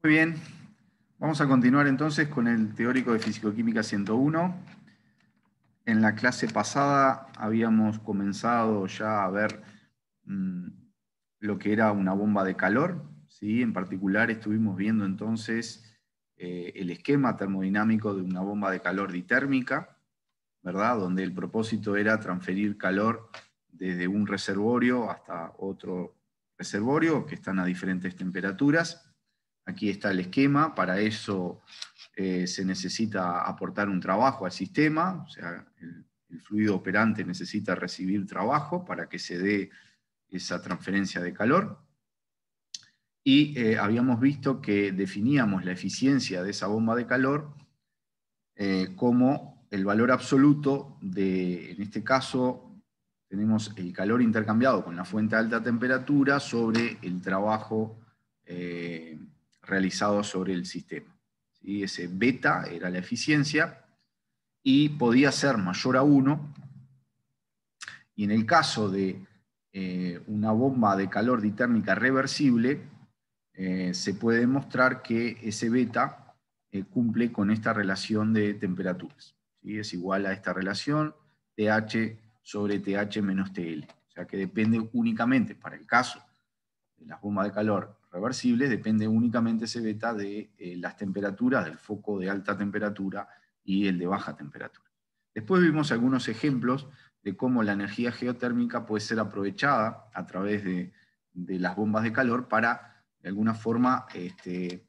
Muy bien, vamos a continuar entonces con el teórico de Fisicoquímica 101. En la clase pasada habíamos comenzado ya a ver mm, lo que era una bomba de calor. ¿sí? En particular estuvimos viendo entonces eh, el esquema termodinámico de una bomba de calor ditérmica, ¿verdad? donde el propósito era transferir calor desde un reservorio hasta otro reservorio que están a diferentes temperaturas Aquí está el esquema, para eso eh, se necesita aportar un trabajo al sistema, o sea, el, fluido operante necesita recibir trabajo para que se dé esa transferencia de calor. Y eh, habíamos visto que definíamos la eficiencia de esa bomba de calor eh, como el valor absoluto de, en este caso, tenemos el calor intercambiado con la fuente a alta temperatura sobre el trabajo realizado sobre el sistema. ¿Sí? Ese beta era la eficiencia y podía ser mayor a 1. Y en el caso de eh, una bomba de calor ditérmica reversible, eh, se puede demostrar que ese beta eh, cumple con esta relación de temperaturas. Es igual a esta relación TH sobre TH menos TL. O sea que depende únicamente, para el caso de las bombas de calor reversibles depende únicamente ese beta de eh, las temperaturas, del foco de alta temperatura y el de baja temperatura. Después vimos algunos ejemplos de cómo la energía geotérmica puede ser aprovechada a través de, las bombas de calor para, de alguna forma, este,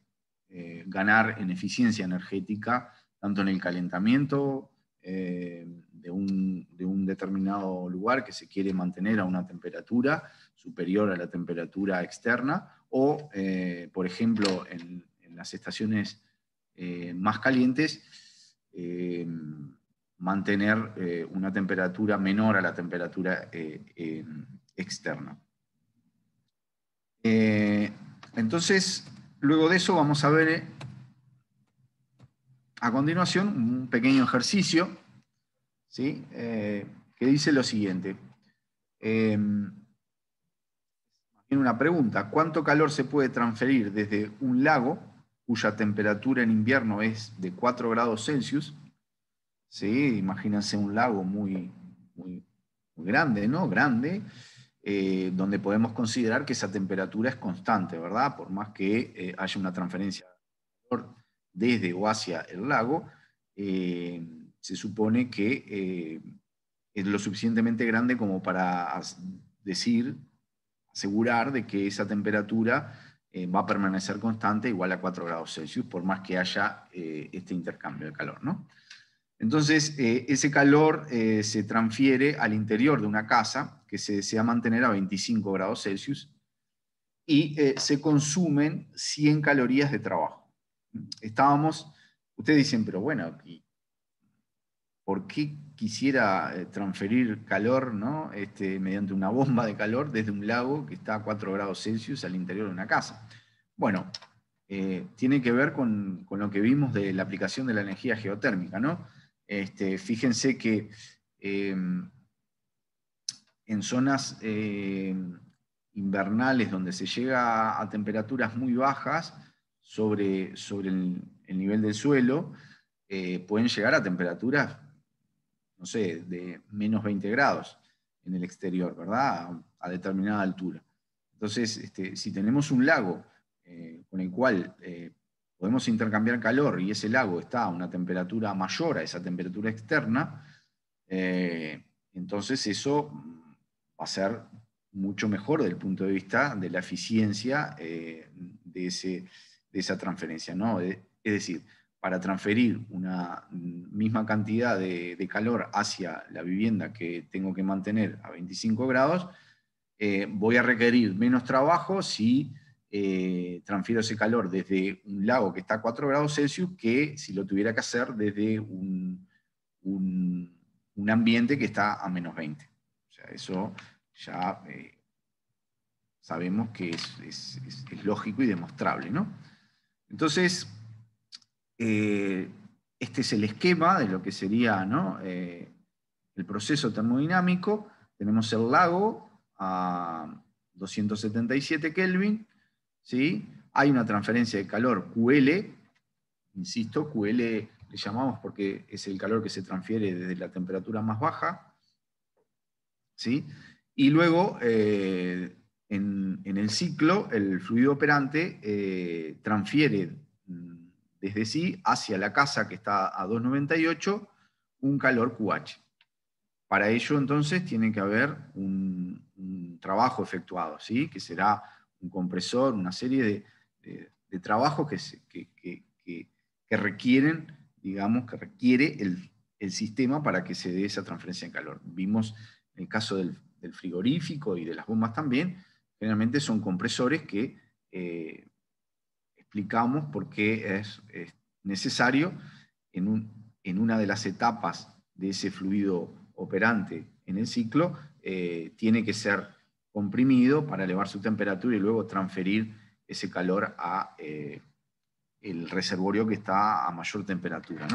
eh, ganar en eficiencia energética, tanto en el calentamiento eh, de, un, determinado lugar que se quiere mantener a una temperatura superior a la temperatura externa, o, eh, por ejemplo, en, las estaciones eh, más calientes, eh, mantener una temperatura menor a la temperatura externa. entonces, luego de eso vamos a ver a continuación un pequeño ejercicio ¿sí? que dice lo siguiente. Tiene una pregunta. ¿Cuánto calor se puede transferir desde un lago cuya temperatura en invierno es de 4 grados Celsius? Sí, imagínense un lago muy, grande, ¿no? Grande, eh, donde podemos considerar que esa temperatura es constante, ¿verdad? Por más que eh, haya una transferencia de calor desde o hacia el lago, eh, se supone que es lo suficientemente grande como para decir asegurar de que esa temperatura eh, va a permanecer constante igual a 4 grados Celsius, por más que haya eh, este intercambio de calor. ¿no? Entonces, eh, ese calor se transfiere al interior de una casa que se desea mantener a 25 grados Celsius y se consumen 100 calorías de trabajo. Estábamos, ustedes dicen, pero bueno, ¿por qué quisiera eh, transferir calor, ¿no? Este, mediante una bomba de calor desde un lago que está a 4 grados Celsius al interior de una casa. Bueno, eh, tiene que ver con, lo que vimos de la aplicación de la energía geotérmica, ¿no? Este, fíjense que em, en zonas em, invernales donde se llega a temperaturas muy bajas sobre, sobre el nivel del suelo, eh, pueden llegar a temperaturas no sé, de menos 20 grados en el exterior, ¿verdad? A, determinada altura. Entonces, este, si tenemos un lago eh, con el cual eh, podemos intercambiar calor y ese lago está a una temperatura mayor a esa temperatura externa, eh, entonces eso va a ser mucho mejor desde el punto de vista de la eficiencia de, de esa transferencia. ¿no? Es decir, para transferir una misma cantidad de, calor hacia la vivienda que tengo que mantener a 25 grados, eh, voy a requerir menos trabajo si eh, transfiero ese calor desde un lago que está a 4 grados Celsius que si lo tuviera que hacer desde un, un, ambiente que está a menos 20. O sea, eso ya eh, sabemos que es, lógico y demostrable. Entonces, eh, este es el esquema de lo que sería eh, el proceso termodinámico. Tenemos el lago a 277 Kelvin. ¿sí? Hay una transferencia de calor QL. Insisto, QL le llamamos porque es el calor que se transfiere desde la temperatura más baja. ¿sí? Y luego, eh, en, en, el ciclo, el fluido operante transfiere desde sí hacia la casa que está a 298 un calor QH. Para ello entonces tiene que haber un, trabajo efectuado, ¿sí? que será un compresor, una serie de, trabajos que, que, requieren, digamos, que requiere el, sistema para que se dé esa transferencia de calor. Vimos en el caso del, frigorífico y de las bombas también, generalmente son compresores que eh, explicamos por qué es, necesario en, una de las etapas de ese fluido operante en el ciclo, eh, tiene que ser comprimido para elevar su temperatura y luego transferir ese calor a eh, el reservorio que está a mayor temperatura.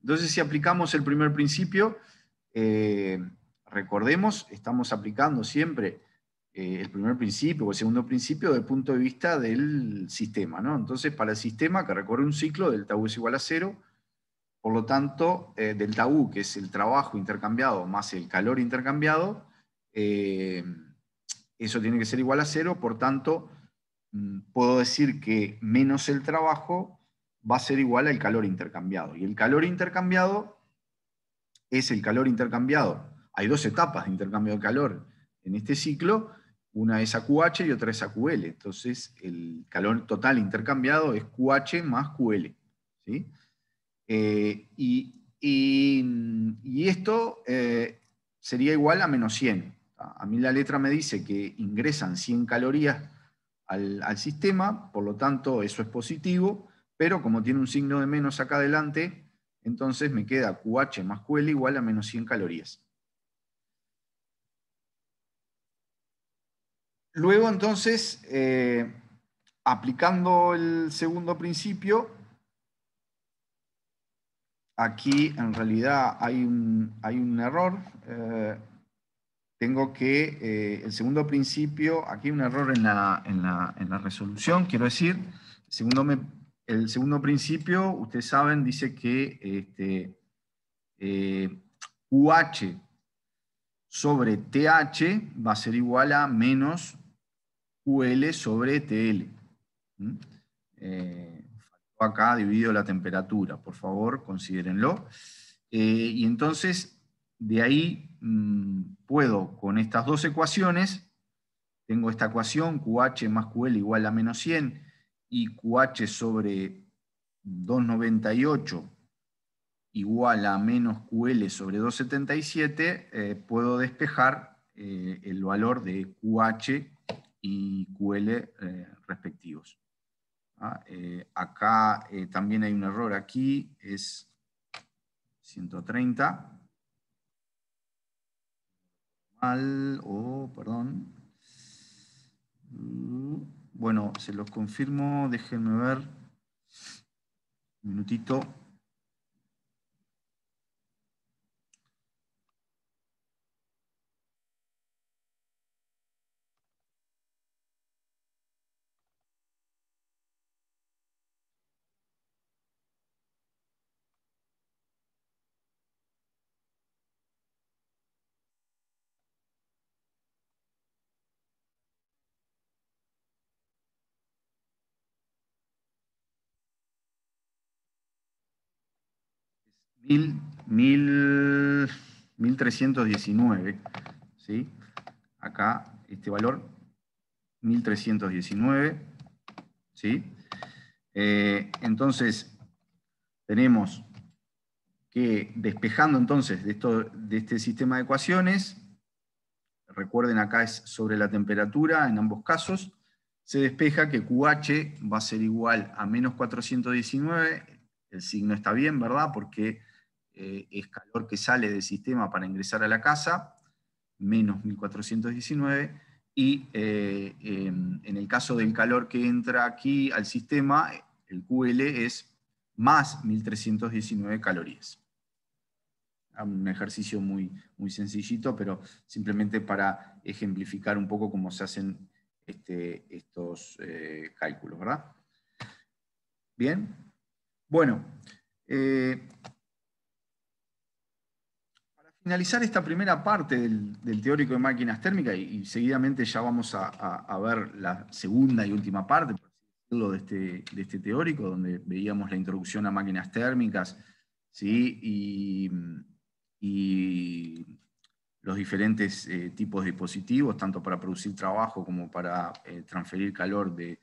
Entonces, si aplicamos el primer principio, eh, recordemos, estamos aplicando siempre eh, el primer principio o el segundo principio desde el punto de vista del sistema. ¿no? Entonces, para el sistema que recorre un ciclo, delta U es igual a cero, por lo tanto, eh, delta U, que es el trabajo intercambiado más el calor intercambiado, eh, eso tiene que ser igual a cero, por tanto, mm, puedo decir que menos el trabajo va a ser igual al calor intercambiado. Y el calor intercambiado es el calor intercambiado. Hay dos etapas de intercambio de calor en este ciclo, una es QH y otra es QL. Entonces, el calor total intercambiado es QH más QL. Eh, y, esto eh, sería igual a menos 100. A mí la letra me dice que ingresan 100 calorías al, al sistema, por lo tanto eso es positivo, pero como tiene un signo de menos acá adelante, entonces me queda QH más QL igual a menos 100 calorías. Luego entonces, eh, aplicando el segundo principio, aquí en realidad hay un, hay un error. Eh, tengo que, eh, el segundo principio, aquí hay un error en la, resolución, quiero decir, el segundo, el segundo principio, ustedes saben, dice que UH sobre TH va a ser igual a menos QL sobre TL. ¿Mm? Eh, acá dividido la temperatura, por favor, considérenlo. Eh, y entonces, de ahí mm, puedo, con estas dos ecuaciones, tengo esta ecuación, QH más QL igual a menos 100, y QH sobre 298 igual a menos QL sobre 277, eh, puedo despejar el valor de QH y QL eh, respectivos. ¿ah? Eh, acá eh, también hay un error, aquí es 130. Mal, oh, perdón. Bueno, se los confirmo, déjenme ver. Un minutito. 1319, Acá este valor, 1319, ¿sí? Eh, entonces, tenemos que despejando entonces de, esto, de este sistema de ecuaciones, recuerden acá es sobre la temperatura en ambos casos, se despeja que QH va a ser igual a menos 419, el signo está bien, ¿verdad? Porque eh, es calor que sale del sistema para ingresar a la casa, menos 1419, y eh, en, el caso del calor que entra aquí al sistema, el QL es más 1319 calorías. Un ejercicio muy, muy sencillito, pero simplemente para ejemplificar un poco cómo se hacen este, estos eh, cálculos, ¿verdad? Bien. Bueno, finalizar esta primera parte del, teórico de máquinas térmicas, y, seguidamente ya vamos a, ver la segunda y última parte, este, de este, teórico, donde veíamos la introducción a máquinas térmicas, ¿sí? y, los diferentes eh, tipos de dispositivos, tanto para producir trabajo como para eh, transferir calor de,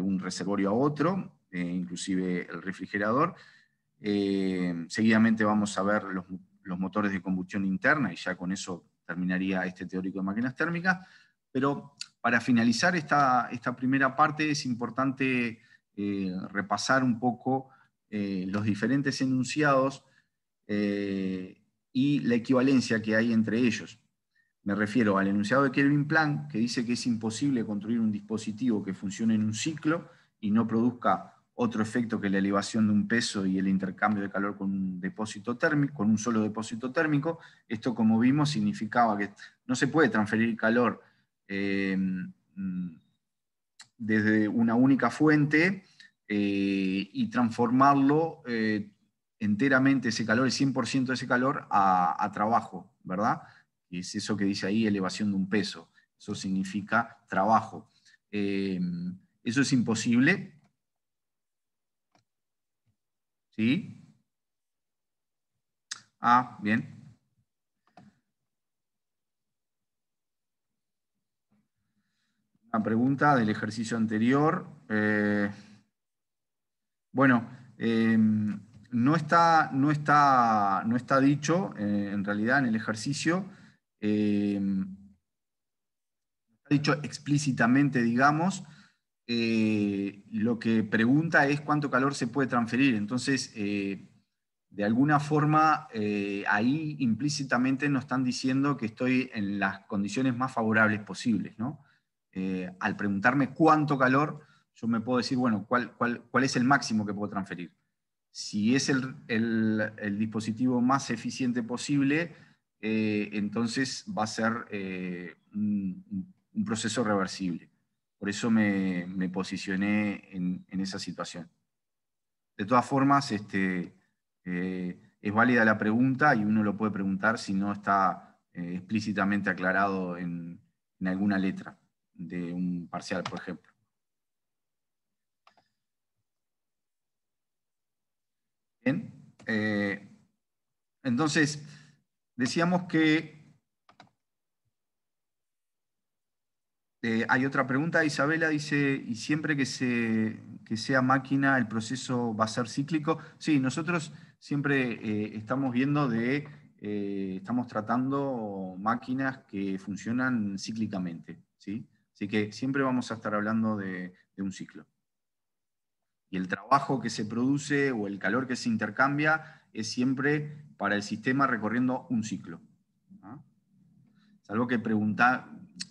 un reservorio a otro, eh, inclusive el refrigerador. seguidamente vamos a ver los los motores de combustión interna, y ya con eso terminaría este teórico de máquinas térmicas. Pero para finalizar esta, esta primera parte es importante eh, repasar un poco eh, los diferentes enunciados eh, y la equivalencia que hay entre ellos. Me refiero al enunciado de Kelvin Planck, que dice que es imposible construir un dispositivo que funcione en un ciclo y no produzca otro efecto que la elevación de un peso y el intercambio de calor con un depósito térmico, con un solo depósito térmico. Esto, como vimos, significaba que no se puede transferir calor eh, desde una única fuente eh, y transformarlo eh, enteramente ese calor, el 100% de ese calor, a, trabajo, ¿verdad? es eso que dice ahí, elevación de un peso. Eso significa trabajo. eso es imposible ¿Sí? Ah, bien. Una pregunta del ejercicio anterior. Eh, bueno, em, no, está, no, está, no está dicho, eh, en realidad, en el ejercicio, em, está dicho explícitamente, digamos, eh, lo que pregunta es cuánto calor se puede transferir. Entonces, eh, de alguna forma, eh, ahí implícitamente nos están diciendo que estoy en las condiciones más favorables posibles. al preguntarme cuánto calor, yo me puedo decir, bueno, ¿cuál, es el máximo que puedo transferir? Si es el, dispositivo más eficiente posible, entonces va a ser un proceso reversible. Por eso me, posicioné en, esa situación. De todas formas, este, eh, es válida la pregunta y uno lo puede preguntar si no está eh, explícitamente aclarado en, alguna letra de un parcial, por ejemplo. Eh, entonces, decíamos que Este, hay otra pregunta, Isabela dice, ¿y siempre que, sea máquina el proceso va a ser cíclico? Sí, nosotros siempre eh, estamos viendo de, eh, estamos tratando máquinas que funcionan cíclicamente, ¿sí? Así que siempre vamos a estar hablando de, un ciclo. Y el trabajo que se produce o el calor que se intercambia es siempre para el sistema recorriendo un ciclo. Salvo que, pregunta,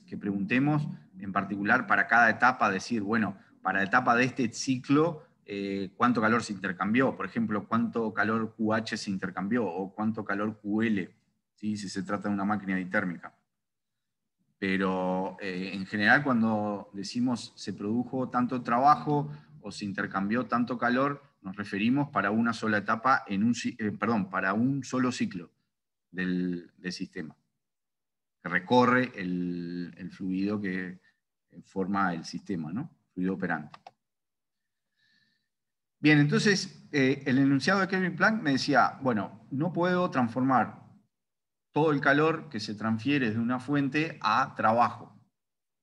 que preguntemos en particular para cada etapa decir, bueno, para la etapa de este ciclo, eh, cuánto calor se intercambió, por ejemplo, cuánto calor QH se intercambió o cuánto calor QL, si se trata de una máquina térmica. Pero eh, en general cuando decimos se produjo tanto trabajo o se intercambió tanto calor, nos referimos para una sola etapa, en un, eh, perdón, para un solo ciclo del, sistema, que recorre el fluido que, forma el sistema, ¿no? Fluido operante. Bien, entonces, eh, el enunciado de Kevin Planck me decía, bueno, no puedo transformar todo el calor que se transfiere de una fuente a trabajo.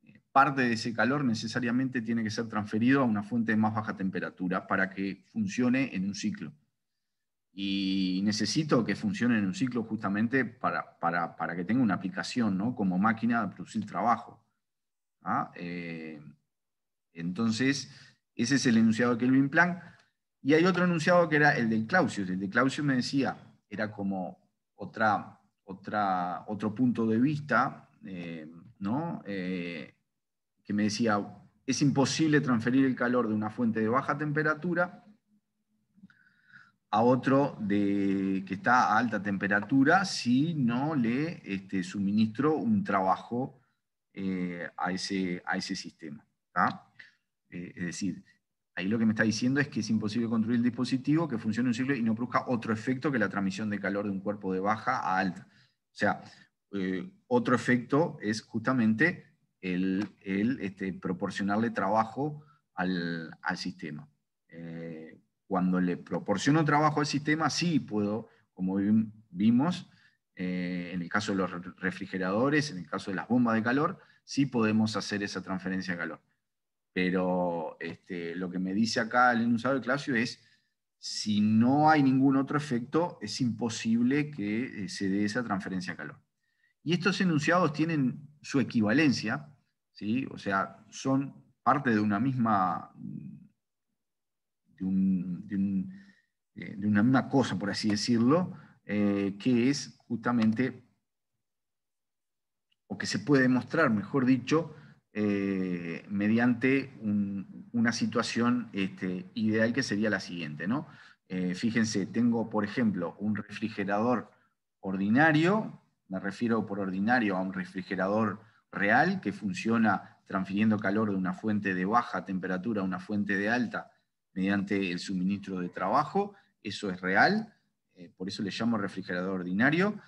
Eh, parte de ese calor necesariamente tiene que ser transferido a una fuente de más baja temperatura para que funcione en un ciclo. Y necesito que funcione en un ciclo justamente para, para que tenga una aplicación ¿no? como máquina de producir trabajo. ¿ah? Eh, entonces, ese es el enunciado que Kelvin Planck. Y hay otro enunciado que era el de Clausius. El de Clausius me decía, era como otra, otra, otro punto de vista, eh, ¿no? Eh, que me decía, es imposible transferir el calor de una fuente de baja temperatura a otro de, que está a alta temperatura si no le este, suministro un trabajo eh, a, ese, a ese sistema. Eh, es decir, ahí lo que me está diciendo es que es imposible construir el dispositivo que funcione un ciclo y no produzca otro efecto que la transmisión de calor de un cuerpo de baja a alta. O sea, eh, otro efecto es justamente el, este, proporcionarle trabajo al, al sistema. cuando le proporciono trabajo al sistema, sí puedo, como vimos, eh, en el caso de los refrigeradores, en el caso de las bombas de calor, sí podemos hacer esa transferencia de calor. Pero este, lo que me dice acá el enunciado de Clausio es, si no hay ningún otro efecto, es imposible que eh, se dé esa transferencia de calor. Y estos enunciados tienen su equivalencia, o sea, son parte de una misma, de eh, una misma cosa, por así decirlo, eh, que es justamente, o que se puede demostrar, mejor dicho, eh, mediante una situación este, ideal que sería la siguiente, ¿no? Eh, fíjense, tengo, por ejemplo, un refrigerador ordinario, me refiero por ordinario a un refrigerador real que funciona transfiriendo calor de una fuente de baja temperatura a una fuente de alta mediante el suministro de trabajo, eso es real. Eh, por eso le llamo refrigerador ordinario.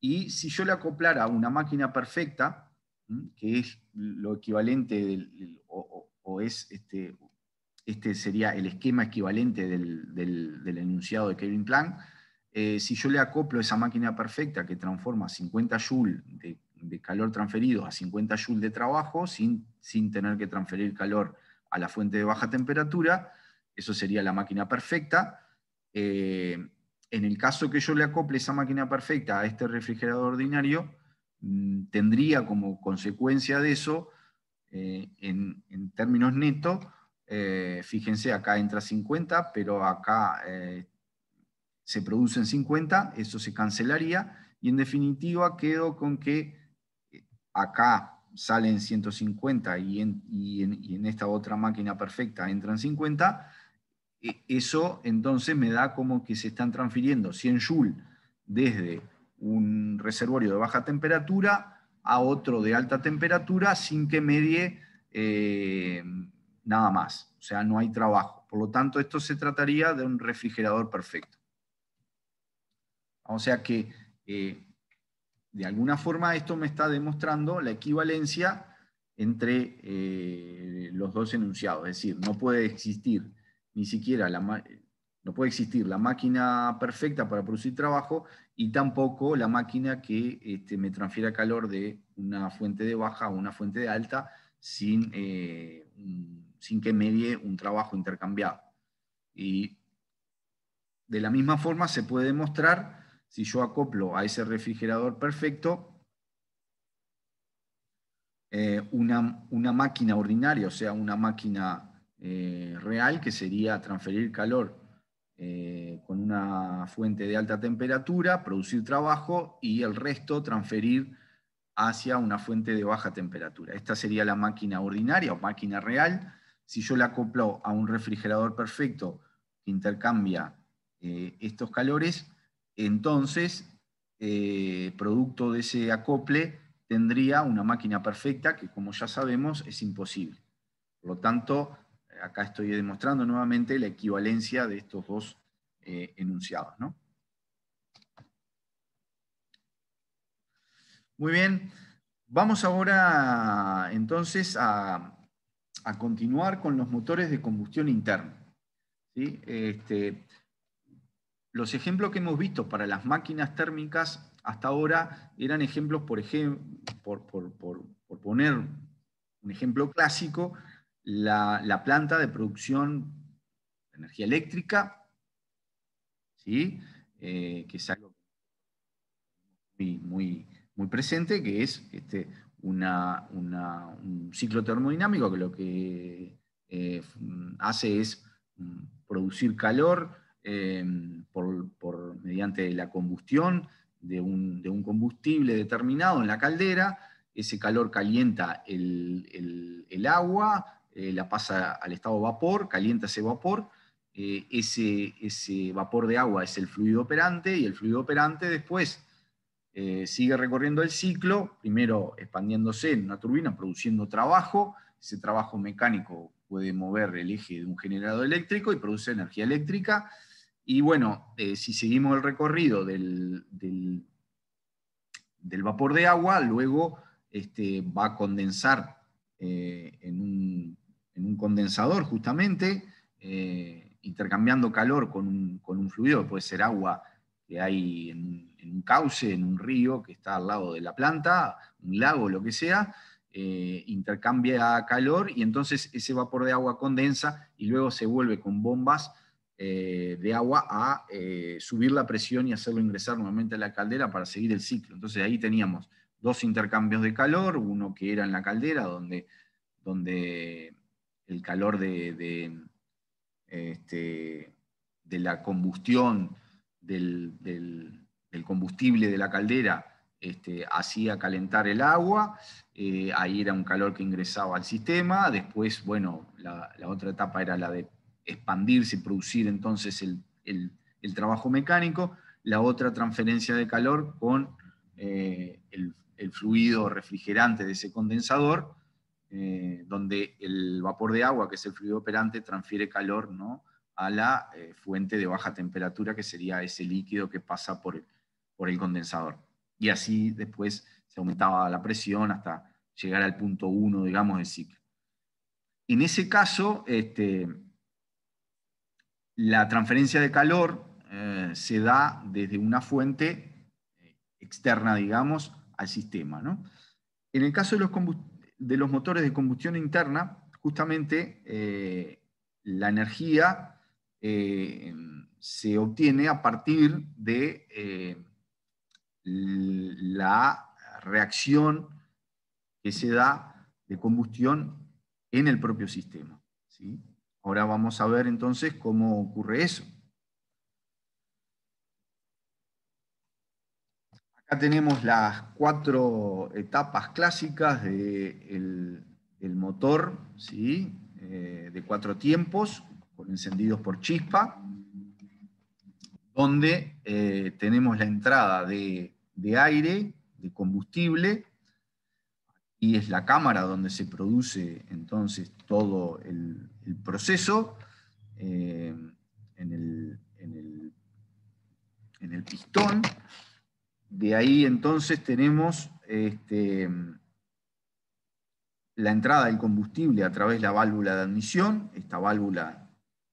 Y si yo le acoplara a una máquina perfecta, que es lo equivalente, o, es este, este sería el esquema equivalente del, enunciado de Kevin Planck, eh, si yo le acoplo esa máquina perfecta que transforma 50 joules de, calor transferido a 50 joules de trabajo, sin, sin tener que transferir calor a la fuente de baja temperatura, eso sería la máquina perfecta. Eh, en el caso que yo le acople esa máquina perfecta a este refrigerador ordinario, mm, tendría como consecuencia de eso, eh, en, términos netos, eh, fíjense, acá entra 50, pero acá eh, se producen 50, eso se cancelaría, y en definitiva quedo con que acá salen 150 y y en, y en esta otra máquina perfecta entran 50, e, eso entonces me da como que se están transfiriendo 100 joules desde un reservorio de baja temperatura a otro de alta temperatura sin que medie eh, nada más. O sea, no hay trabajo. Por lo tanto, esto se trataría de un refrigerador perfecto. O sea que, eh, de alguna forma, esto me está demostrando la equivalencia entre eh, los dos enunciados. Es decir, no puede existir ni siquiera la no puede existir la máquina perfecta para producir trabajo y tampoco la máquina que este, me transfiera calor de una fuente de baja a una fuente de alta sin, eh, sin que medie un trabajo intercambiado. Y de la misma forma se puede demostrar si yo acoplo a ese refrigerador perfecto eh, una, una máquina ordinaria, o sea, una máquina eh, real, que sería transferir calor eh, con una fuente de alta temperatura, producir trabajo y el resto transferir hacia una fuente de baja temperatura. Esta sería la máquina ordinaria o máquina real. Si yo la acoplo a un refrigerador perfecto que intercambia eh, estos calores, entonces, producto de ese acople, tendría una máquina perfecta que, como ya sabemos, es imposible. Por lo tanto, acá estoy demostrando nuevamente la equivalencia de estos dos eh, enunciados. Muy bien, vamos ahora entonces a, continuar con los motores de combustión interna. Este, los ejemplos que hemos visto para las máquinas térmicas hasta ahora eran ejemplos, por, por, por, poner un ejemplo clásico, la, planta de producción de energía eléctrica, ¿sí? Eh, que es algo muy, muy, presente, que es este, un ciclo termodinámico que lo que eh, hace es mm, producir calor em, mediante la combustión de un, combustible determinado en la caldera, ese calor calienta el, el, el agua, eh, la pasa al estado vapor, calienta ese vapor, eh, ese, ese, vapor de agua es el fluido operante y el fluido operante después eh, sigue recorriendo el ciclo, primero expandiéndose en una turbina, produciendo trabajo, ese trabajo mecánico puede mover el eje de un generador eléctrico y produce energía eléctrica. Y bueno, si seguimos el recorrido del, del, vapor de agua, luego este, va a condensar en un en un condensador justamente, eh, intercambiando calor con un, con fluido, puede ser agua que hay en, un cauce, en un río que está al lado de la planta, un lago, lo que sea, eh, intercambia calor y entonces ese vapor de agua condensa y luego se vuelve con bombas eh, de agua a subir la presión y hacerlo ingresar nuevamente a la caldera para seguir el ciclo. Entonces ahí teníamos dos intercambios de calor, uno que era en la caldera donde, donde el calor de, de, este, la combustión del, combustible de la caldera este, hacía calentar el agua, eh, ahí era un calor que ingresaba al sistema, después, bueno, la, otra etapa era la de expandirse y producir entonces el, el, trabajo mecánico, la otra transferencia de calor con eh, el, el, fluido refrigerante de ese condensador, eh, donde el vapor de agua, que es el fluido operante, transfiere calor ¿no? a la eh, fuente de baja temperatura, que sería ese líquido que pasa por, por el condensador. Y así después se aumentaba la presión hasta llegar al punto 1, digamos, del ciclo. En ese caso, este, la transferencia de calor eh, se da desde una fuente externa, digamos, al sistema. En el caso de los combustibles, de los motores de combustión interna, justamente eh, la energía eh, se obtiene a partir de eh, la reacción que se da de combustión en el propio sistema. ¿sí? Ahora vamos a ver entonces cómo ocurre eso. tenemos las cuatro etapas clásicas del motor, eh, de cuatro tiempos, encendidos por chispa, donde eh, tenemos la entrada de, aire, de combustible, y es la cámara donde se produce entonces todo el, proceso eh, en, el, pistón, de ahí entonces tenemos este, la entrada del combustible a través de la válvula de admisión. Esta válvula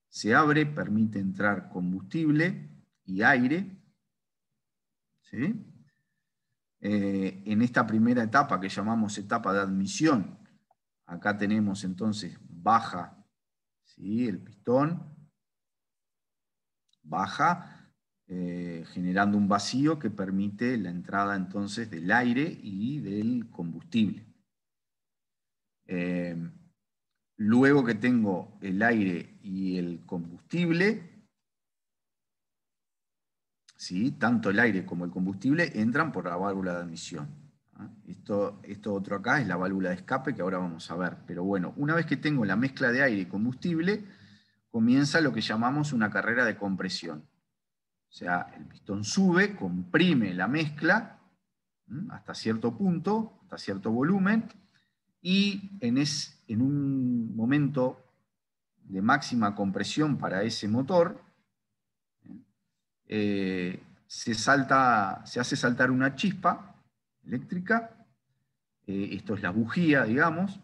se abre, permite entrar combustible y aire. Eh, en esta primera etapa que llamamos etapa de admisión, acá tenemos entonces baja ¿sí? el pistón, baja, eh, generando un vacío que permite la entrada entonces del aire y del combustible. Eh, luego que tengo el aire y el combustible, ¿sí? tanto el aire como el combustible entran por la válvula de admisión. ¿ah? Esto, esto, otro acá es la válvula de escape que ahora vamos a ver. Pero bueno, una vez que tengo la mezcla de aire y combustible, comienza lo que llamamos una carrera de compresión. O sea, el pistón sube, comprime la mezcla hasta cierto punto, hasta cierto volumen, y en, es, en un momento de máxima compresión para ese motor, eh, se, salta, se hace saltar una chispa eléctrica, eh, esto es la bujía, digamos,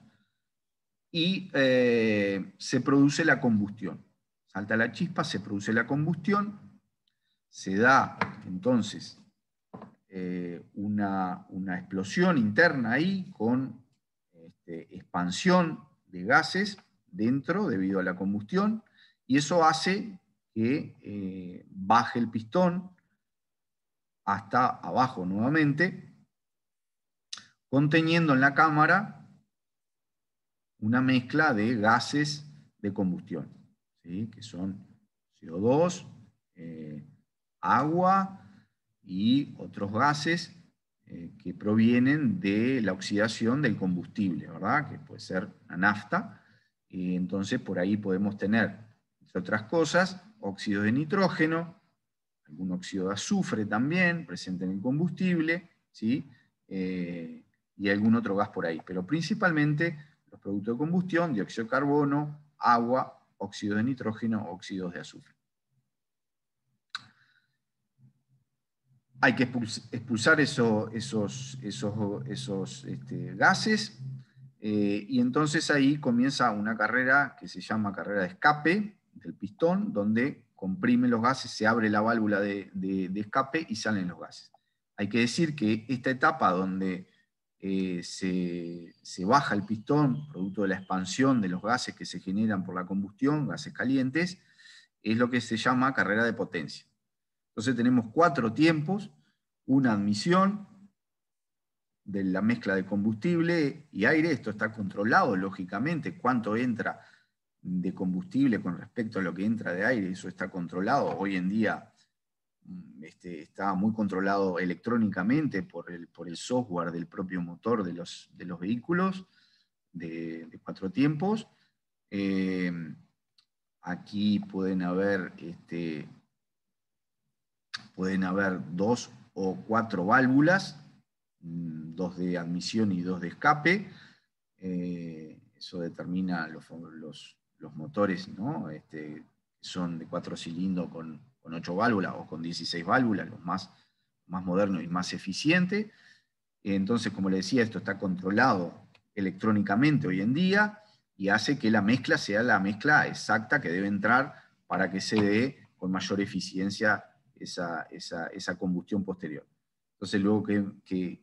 y eh, se produce la combustión. Salta la chispa, se produce la combustión, se da entonces eh, una, explosión interna ahí con este, expansión de gases dentro debido a la combustión y eso hace que eh, baje el pistón hasta abajo nuevamente, conteniendo en la cámara una mezcla de gases de combustión, ¿sí? que son CO2, agua y otros gases eh, que provienen de la oxidación del combustible, ¿verdad? Que puede ser la nafta. Y entonces, por ahí podemos tener, otras cosas, óxido de nitrógeno, algún óxido de azufre también presente en el combustible, ¿sí? Eh, y algún otro gas por ahí. Pero principalmente los productos de combustión, dióxido de carbono, agua, óxido de nitrógeno, óxidos de azufre. hay que expulsar esos, este, gases eh, y entonces ahí comienza una carrera que se llama carrera de escape del pistón, donde comprime los gases, se abre la válvula de, escape y salen los gases. Hay que decir que esta etapa donde eh, se baja el pistón, producto de la expansión de los gases que se generan por la combustión, gases calientes, es lo que se llama carrera de potencia. Entonces tenemos cuatro tiempos, una admisión de la mezcla de combustible y aire, esto está controlado lógicamente, cuánto entra de combustible con respecto a lo que entra de aire, eso está controlado. Hoy en día mm, este, está muy controlado electrónicamente por el, por el, software del propio motor de los, de los vehículos de, cuatro tiempos. Eh, aquí pueden haber este, pueden haber dos o cuatro válvulas, mm, dos de admisión y dos de escape. Eh, eso determina los, motores, ¿no? Este, son de cuatro cilindros con, ocho válvulas o con 16 válvulas, los más, más modernos y más eficientes. Entonces, como le decía, esto está controlado electrónicamente hoy en día y hace que la mezcla sea la mezcla exacta que debe entrar para que se dé con mayor eficiencia esa, esa, combustión posterior. Entonces, luego que,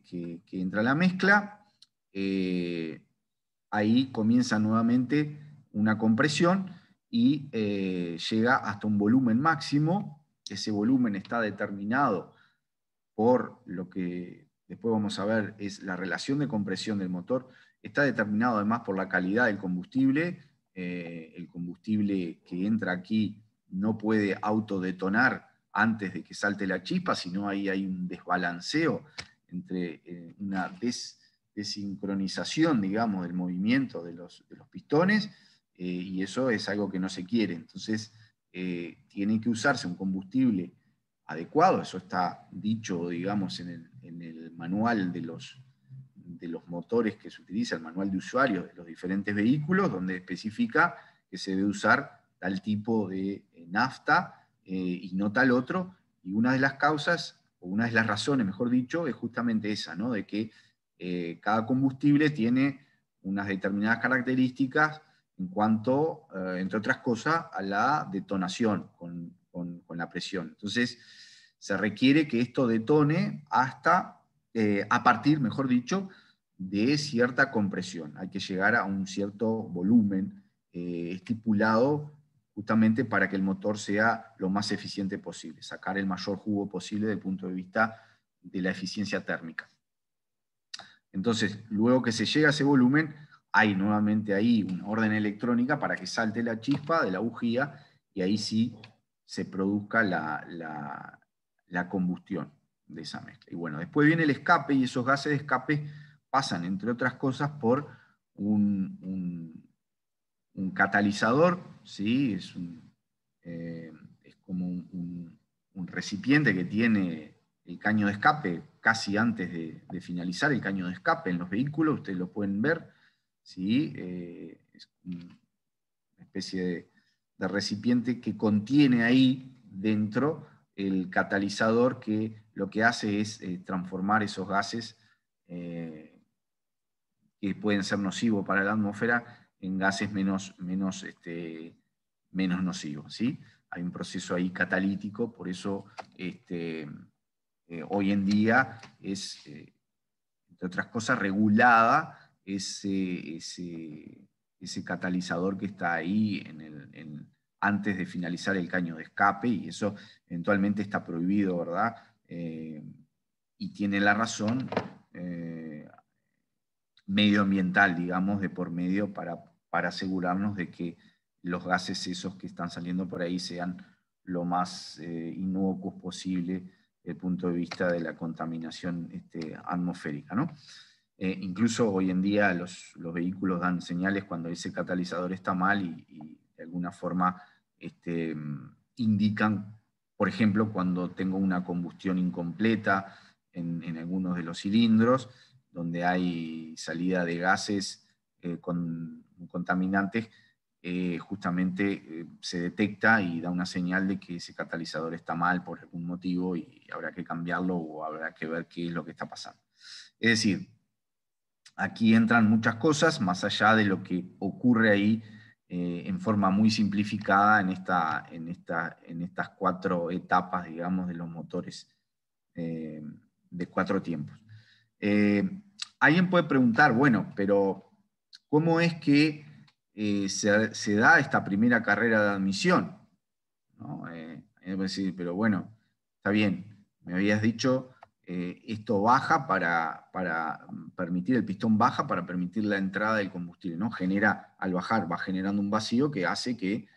entra la mezcla, eh, ahí comienza nuevamente una compresión y eh, llega hasta un volumen máximo. Ese volumen está determinado por lo que después vamos a ver es la relación de compresión del motor. Está determinado además por la calidad del combustible. Eh, el combustible que entra aquí no puede autodetonar antes de que salte la chispa, sino ahí hay un desbalanceo entre eh, una desincronización, digamos, del movimiento de los, pistones, eh, y eso es algo que no se quiere. Entonces, eh, tiene que usarse un combustible adecuado, eso está dicho, digamos, en el, manual de los, de los motores que se utiliza, el manual de usuarios de los diferentes vehículos, donde especifica que se debe usar tal tipo de nafta eh, y no tal otro, y una de las causas, o una de las razones, mejor dicho, es justamente esa, ¿no? de que eh, cada combustible tiene unas determinadas características en cuanto, eh, entre otras cosas, a la detonación con, la presión. Entonces, se requiere que esto detone hasta, a partir, mejor dicho, de cierta compresión. Hay que llegar a un cierto volumen estipulado justamente para que el motor sea lo más eficiente posible, sacar el mayor jugo posible desde el punto de vista de la eficiencia térmica. Entonces, luego que se llega a ese volumen, hay nuevamente ahí una orden electrónica para que salte la chispa de la bujía y ahí sí se produzca la, combustión de esa mezcla. Y bueno, después viene el escape y esos gases de escape pasan, entre otras cosas, por un un catalizador, ¿sí? es, eh, como un, recipiente que tiene el caño de escape casi antes de, finalizar el caño de escape en los vehículos, ustedes lo pueden ver, ¿sí? Eh, es una especie de, recipiente que contiene ahí dentro el catalizador que lo que hace es eh, transformar esos gases que pueden ser nocivos para la atmósfera en gases menos, menos, este, menos nocivos. ¿sí? Hay un proceso ahí catalítico, por eso este, eh, hoy en día es, eh, entre otras cosas, regulada ese, ese, catalizador que está ahí en el, antes de finalizar el caño de escape y eso eventualmente está prohibido, ¿verdad? Eh, y tiene la razón medioambiental, digamos, de por medio para para asegurarnos de que los gases esos que están saliendo por ahí sean lo más eh, inocuos posible desde el punto de vista de la contaminación este, atmosférica. Eh, incluso hoy en día los, vehículos dan señales cuando ese catalizador está mal y, de alguna forma este, indican, por ejemplo, cuando tengo una combustión incompleta en, algunos de los cilindros, donde hay salida de gases eh, con un contaminante, eh, justamente eh, se detecta y da una señal de que ese catalizador está mal por algún motivo y habrá que cambiarlo o habrá que ver qué es lo que está pasando. Es decir, aquí entran muchas cosas más allá de lo que ocurre ahí eh, en forma muy simplificada en, esta, en, esta, en estas cuatro etapas, digamos, de los motores de cuatro tiempos. alguien puede preguntar, bueno, pero cómo es que eh, se, da esta primera carrera de admisión. Eh, pero bueno, está bien, me habías dicho, eh, esto baja para, para, permitir, el pistón baja para permitir la entrada del combustible, ¿no? Genera, al bajar, va generando un vacío que hace que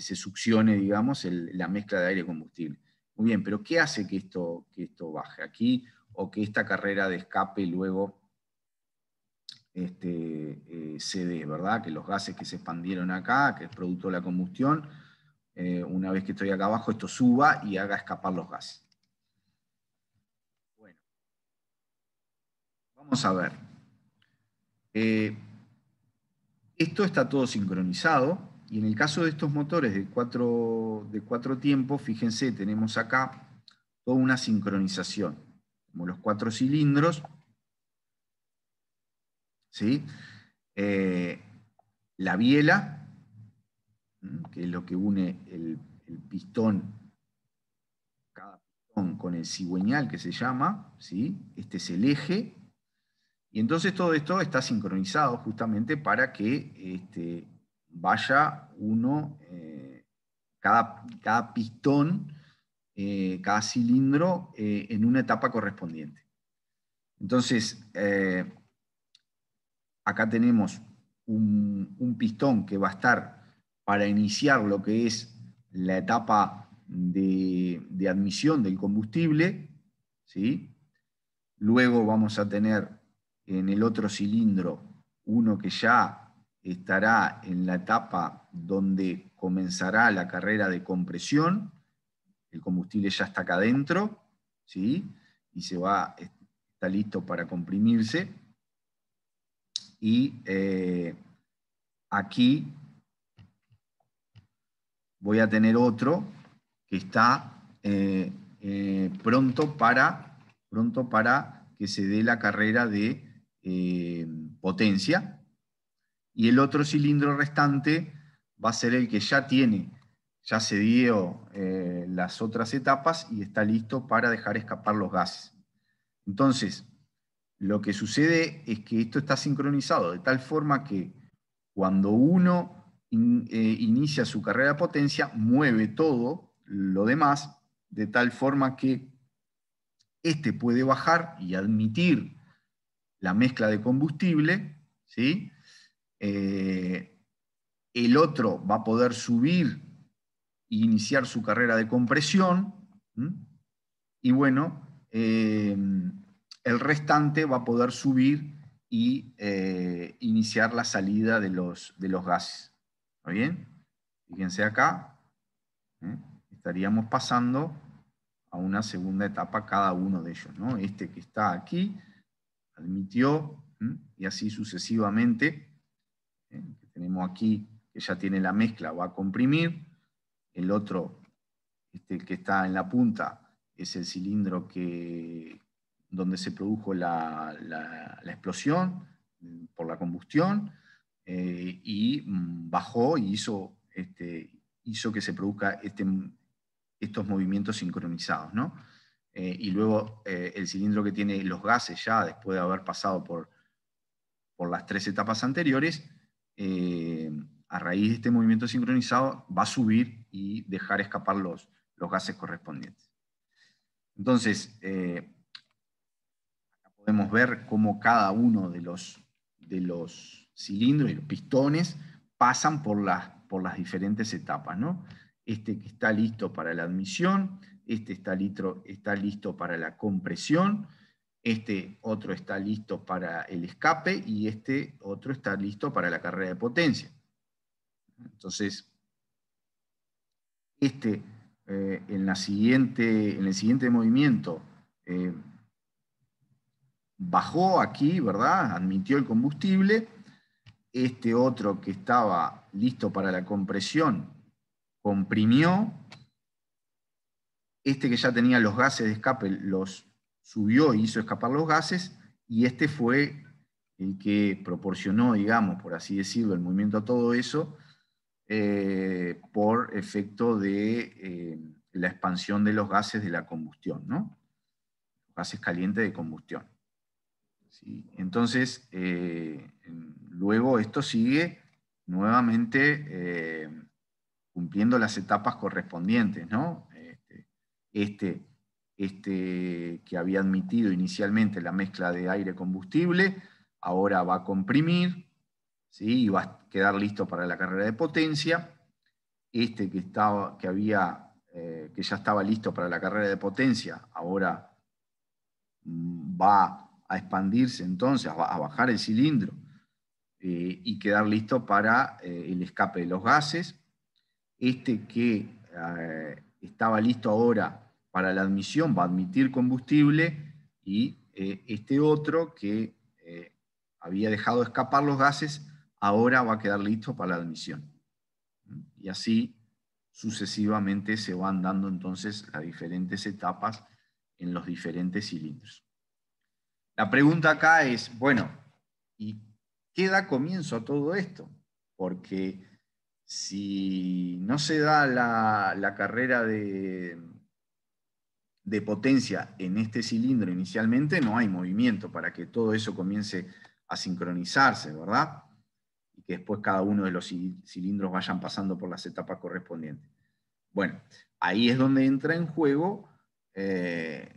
se succione, digamos, la mezcla de aire y combustible. Muy bien, pero ¿qué hace que esto, que esto baje aquí o que esta carrera de escape luego este, se eh, ¿verdad? Que los gases que se expandieron acá, que es producto de la combustión, eh, una vez que estoy acá abajo, esto suba y haga escapar los gases. Bueno, vamos a ver. Eh, esto está todo sincronizado y en el caso de estos motores de cuatro, de cuatro tiempos, fíjense, tenemos acá toda una sincronización. Como los cuatro cilindros, ¿sí? Eh, la biela, que es lo que une el, pistón, con el cigüeñal que se llama, ¿sí? este es el eje, y entonces todo esto está sincronizado justamente para que este, vaya uno, eh, cada, pistón, eh, cada cilindro, en una etapa correspondiente. Entonces, acá tenemos un, pistón que va a estar para iniciar lo que es la etapa de, admisión del combustible. ¿sí? Luego vamos a tener en el otro cilindro uno que ya estará en la etapa donde comenzará la carrera de compresión. El combustible ya está acá adentro ¿sí? y se va, está listo para comprimirse y eh, aquí voy a tener otro que está eh, eh, pronto, para, pronto para que se dé la carrera de potencia. Y el otro cilindro restante va a ser el que ya tiene, ya se dio las otras etapas y está listo para dejar escapar los gases. Entonces, lo que sucede es que esto está sincronizado de tal forma que cuando uno eh, inicia su carrera de potencia, mueve todo lo demás de tal forma que este puede bajar y admitir la mezcla de combustible, ¿sí? Eh, el otro va a poder subir e iniciar su carrera de compresión, y bueno, eh, el restante va a poder subir y eh, iniciar la salida de los, de los gases. ¿Está bien? Fíjense acá, ¿eh? estaríamos pasando a una segunda etapa cada uno de ellos. Este que está aquí admitió y así sucesivamente. ¿eh? tenemos aquí que ya tiene la mezcla, va a comprimir. El otro, este, el que está en la punta, es el cilindro que, donde se produjo la, explosión mm, por la combustión eh, y mm, bajó y hizo, este, hizo que se produzca este, mm, estos movimientos sincronizados. Eh, y luego eh, el cilindro que tiene los gases ya después de haber pasado por, por las tres etapas anteriores, a raíz de este movimiento sincronizado va a subir y dejar escapar los, gases correspondientes. Entonces, podemos ver cómo cada uno de los, de los cilindros y los pistones pasan por las, por las diferentes etapas. Este que está listo para la admisión, este está, está listo para la compresión, este otro está listo para el escape y este otro está listo para la carrera de potencia. Entonces, este eh, en, la siguiente, en el siguiente movimiento eh, bajó aquí, ¿verdad? Admitió el combustible. Este otro que estaba listo para la compresión comprimió. Este que ya tenía los gases de escape los subió e hizo escapar los gases. Y este fue el que proporcionó, digamos, por así decirlo, el movimiento a todo eso eh, por efecto de eh, la expansión de los gases de la combustión, ¿no? Gases calientes de combustión. Entonces, eh, luego esto sigue nuevamente eh, cumpliendo las etapas correspondientes, este, este, este que había admitido inicialmente la mezcla de aire-combustible, ahora va a comprimir, ¿sí? y va a quedar listo para la carrera de potencia. Este que, estaba, que, había, eh, que ya estaba listo para la carrera de potencia, ahora mm, va a a expandirse entonces, a, bajar el cilindro eh, y quedar listo para eh, el escape de los gases. Este que eh, estaba listo ahora para la admisión va a admitir combustible y este otro que había dejado escapar los gases ahora va a quedar listo para la admisión. Y así sucesivamente se van dando entonces las diferentes etapas en los diferentes cilindros. La pregunta acá es, bueno, ¿y qué da comienzo a todo esto? Porque si no se da la, carrera de, potencia en este cilindro inicialmente, no hay movimiento para que todo eso comience a sincronizarse, ¿verdad? Y que después cada uno de los cilindros vayan pasando por las etapas correspondientes. Bueno, ahí es donde entra en juego eh,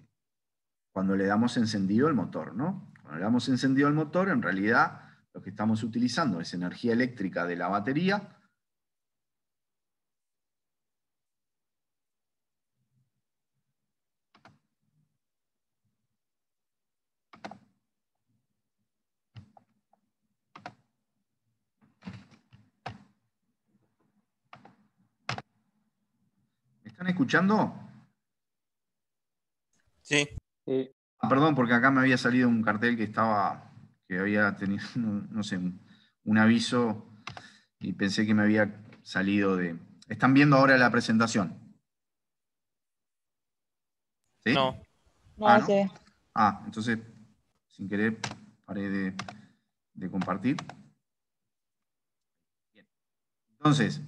cuando le damos encendido el motor, ¿no? Cuando le damos encendido el motor, en realidad lo que estamos utilizando es energía eléctrica de la batería, ¿Me están escuchando? Sí. Eh, ah, perdón, porque acá me había salido un cartel que estaba, que había tenido, no sé, un, aviso y pensé que me había salido de... ¿Están viendo ahora la presentación? ¿Sí? No. Ah, no, ah, Ah, entonces, sin querer, paré de, compartir. Entonces,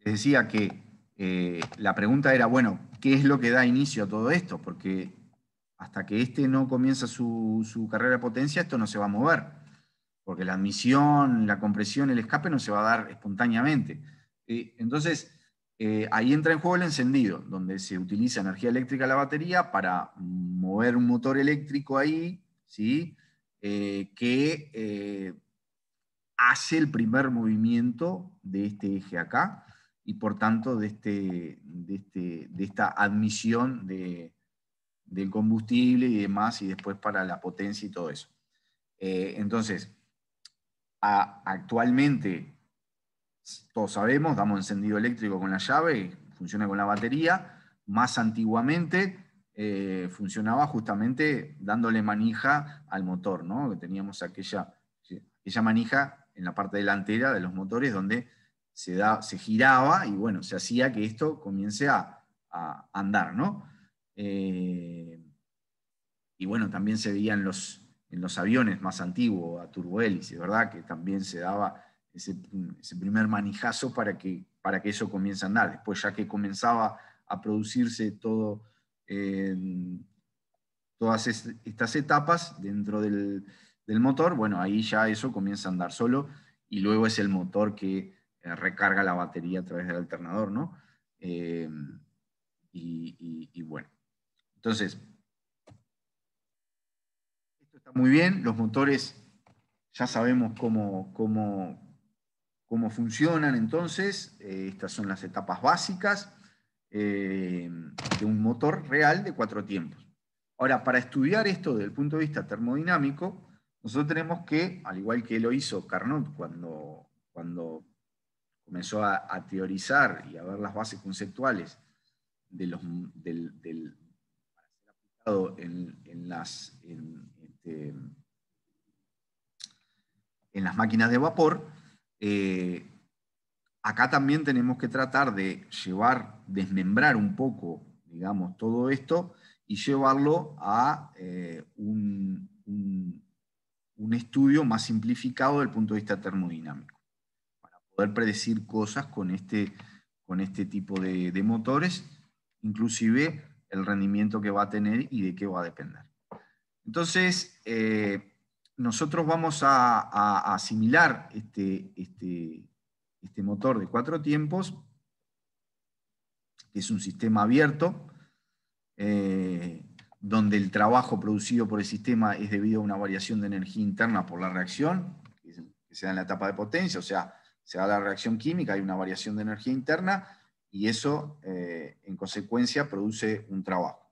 les decía que eh, la pregunta era, bueno, qué es lo que da inicio a todo esto, porque hasta que este no comienza su, carrera de potencia, esto no se va a mover, porque la admisión, la compresión, el escape no se va a dar espontáneamente. Entonces, eh, ahí entra en juego el encendido, donde se utiliza energía eléctrica la batería para mover un motor eléctrico ahí, ¿sí? Eh, que eh, hace el primer movimiento de este eje acá, y por tanto de, este, de, este, esta admisión del combustible y demás, y después para la potencia y todo eso. Eh, entonces, actualmente, todos sabemos, damos encendido eléctrico con la llave, funciona con la batería, más antiguamente eh, funcionaba justamente dándole manija al motor, ¿no? teníamos aquella, aquella manija en la parte delantera de los motores donde se, da, se giraba y bueno, se hacía que esto comience a, andar, ¿no? Eh, y bueno, también se veía los, en los aviones más antiguos, a turbohélices, ¿verdad? Que también se daba ese, primer manijazo para que, para que eso comience a andar. Después, ya que comenzaba a producirse todo, eh, todas estas etapas dentro del, del, motor, bueno, ahí ya eso comienza a andar solo y luego es el motor que eh, recarga la batería a través del alternador, ¿no? Eh, y, bueno, entonces, esto está muy bien, los motores ya sabemos cómo, cómo, cómo funcionan entonces, eh, estas son las etapas básicas de un motor real de cuatro tiempos. Ahora, para estudiar esto desde el punto de vista termodinámico, nosotros tenemos que, al igual que lo hizo Carnot cuando, cuando comenzó a, teorizar y a ver las bases conceptuales de los, en, las, este, en, las máquinas de vapor, eh, acá también tenemos que tratar de llevar, desmembrar un poco, digamos, todo esto y llevarlo a eh, un, un estudio más simplificado desde el punto de vista termodinámico poder predecir cosas con este, con este tipo de, motores, inclusive el rendimiento que va a tener y de qué va a depender. Entonces, eh, nosotros vamos a, asimilar este, este, este, motor de cuatro tiempos, que es un sistema abierto, eh, donde el trabajo producido por el sistema es debido a una variación de energía interna por la reacción, que se en la etapa de potencia, o sea, se da la reacción química, hay una variación de energía interna y eso, eh, en consecuencia, produce un trabajo.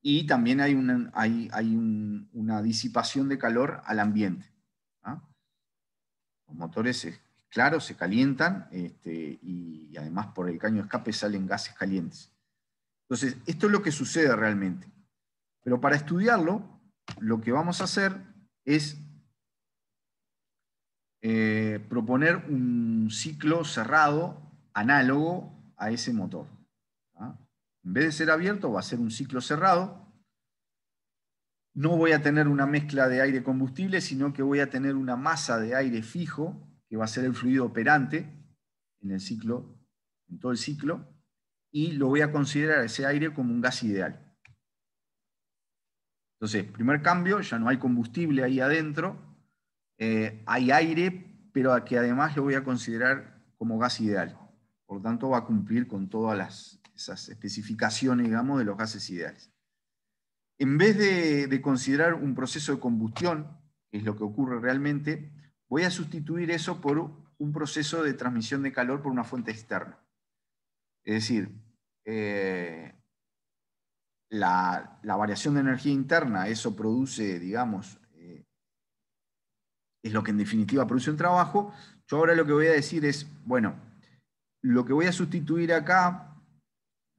Y también hay una, hay, una disipación de calor al ambiente. ¿ah? Los motores, eh, claro, se calientan este, y además por el caño de escape salen gases calientes. Entonces, esto es lo que sucede realmente. Pero para estudiarlo, lo que vamos a hacer es eh, proponer un ciclo cerrado análogo a ese motor. ¿ah? En vez de ser abierto, va a ser un ciclo cerrado. No voy a tener una mezcla de aire-combustible, sino que voy a tener una masa de aire fijo, que va a ser el fluido operante en el ciclo, en todo el ciclo, y lo voy a considerar ese aire como un gas ideal. Entonces, primer cambio, ya no hay combustible ahí adentro, eh, hay aire, pero que además lo voy a considerar como gas ideal. Por lo tanto, va a cumplir con todas las, esas especificaciones, digamos, de los gases ideales. En vez de, considerar un proceso de combustión, que es lo que ocurre realmente, voy a sustituir eso por un proceso de transmisión de calor por una fuente externa. Es decir, eh, la, variación de energía interna, eso produce, digamos, es lo que en definitiva produce un trabajo. Yo ahora lo que voy a decir es, bueno, lo que voy a sustituir acá,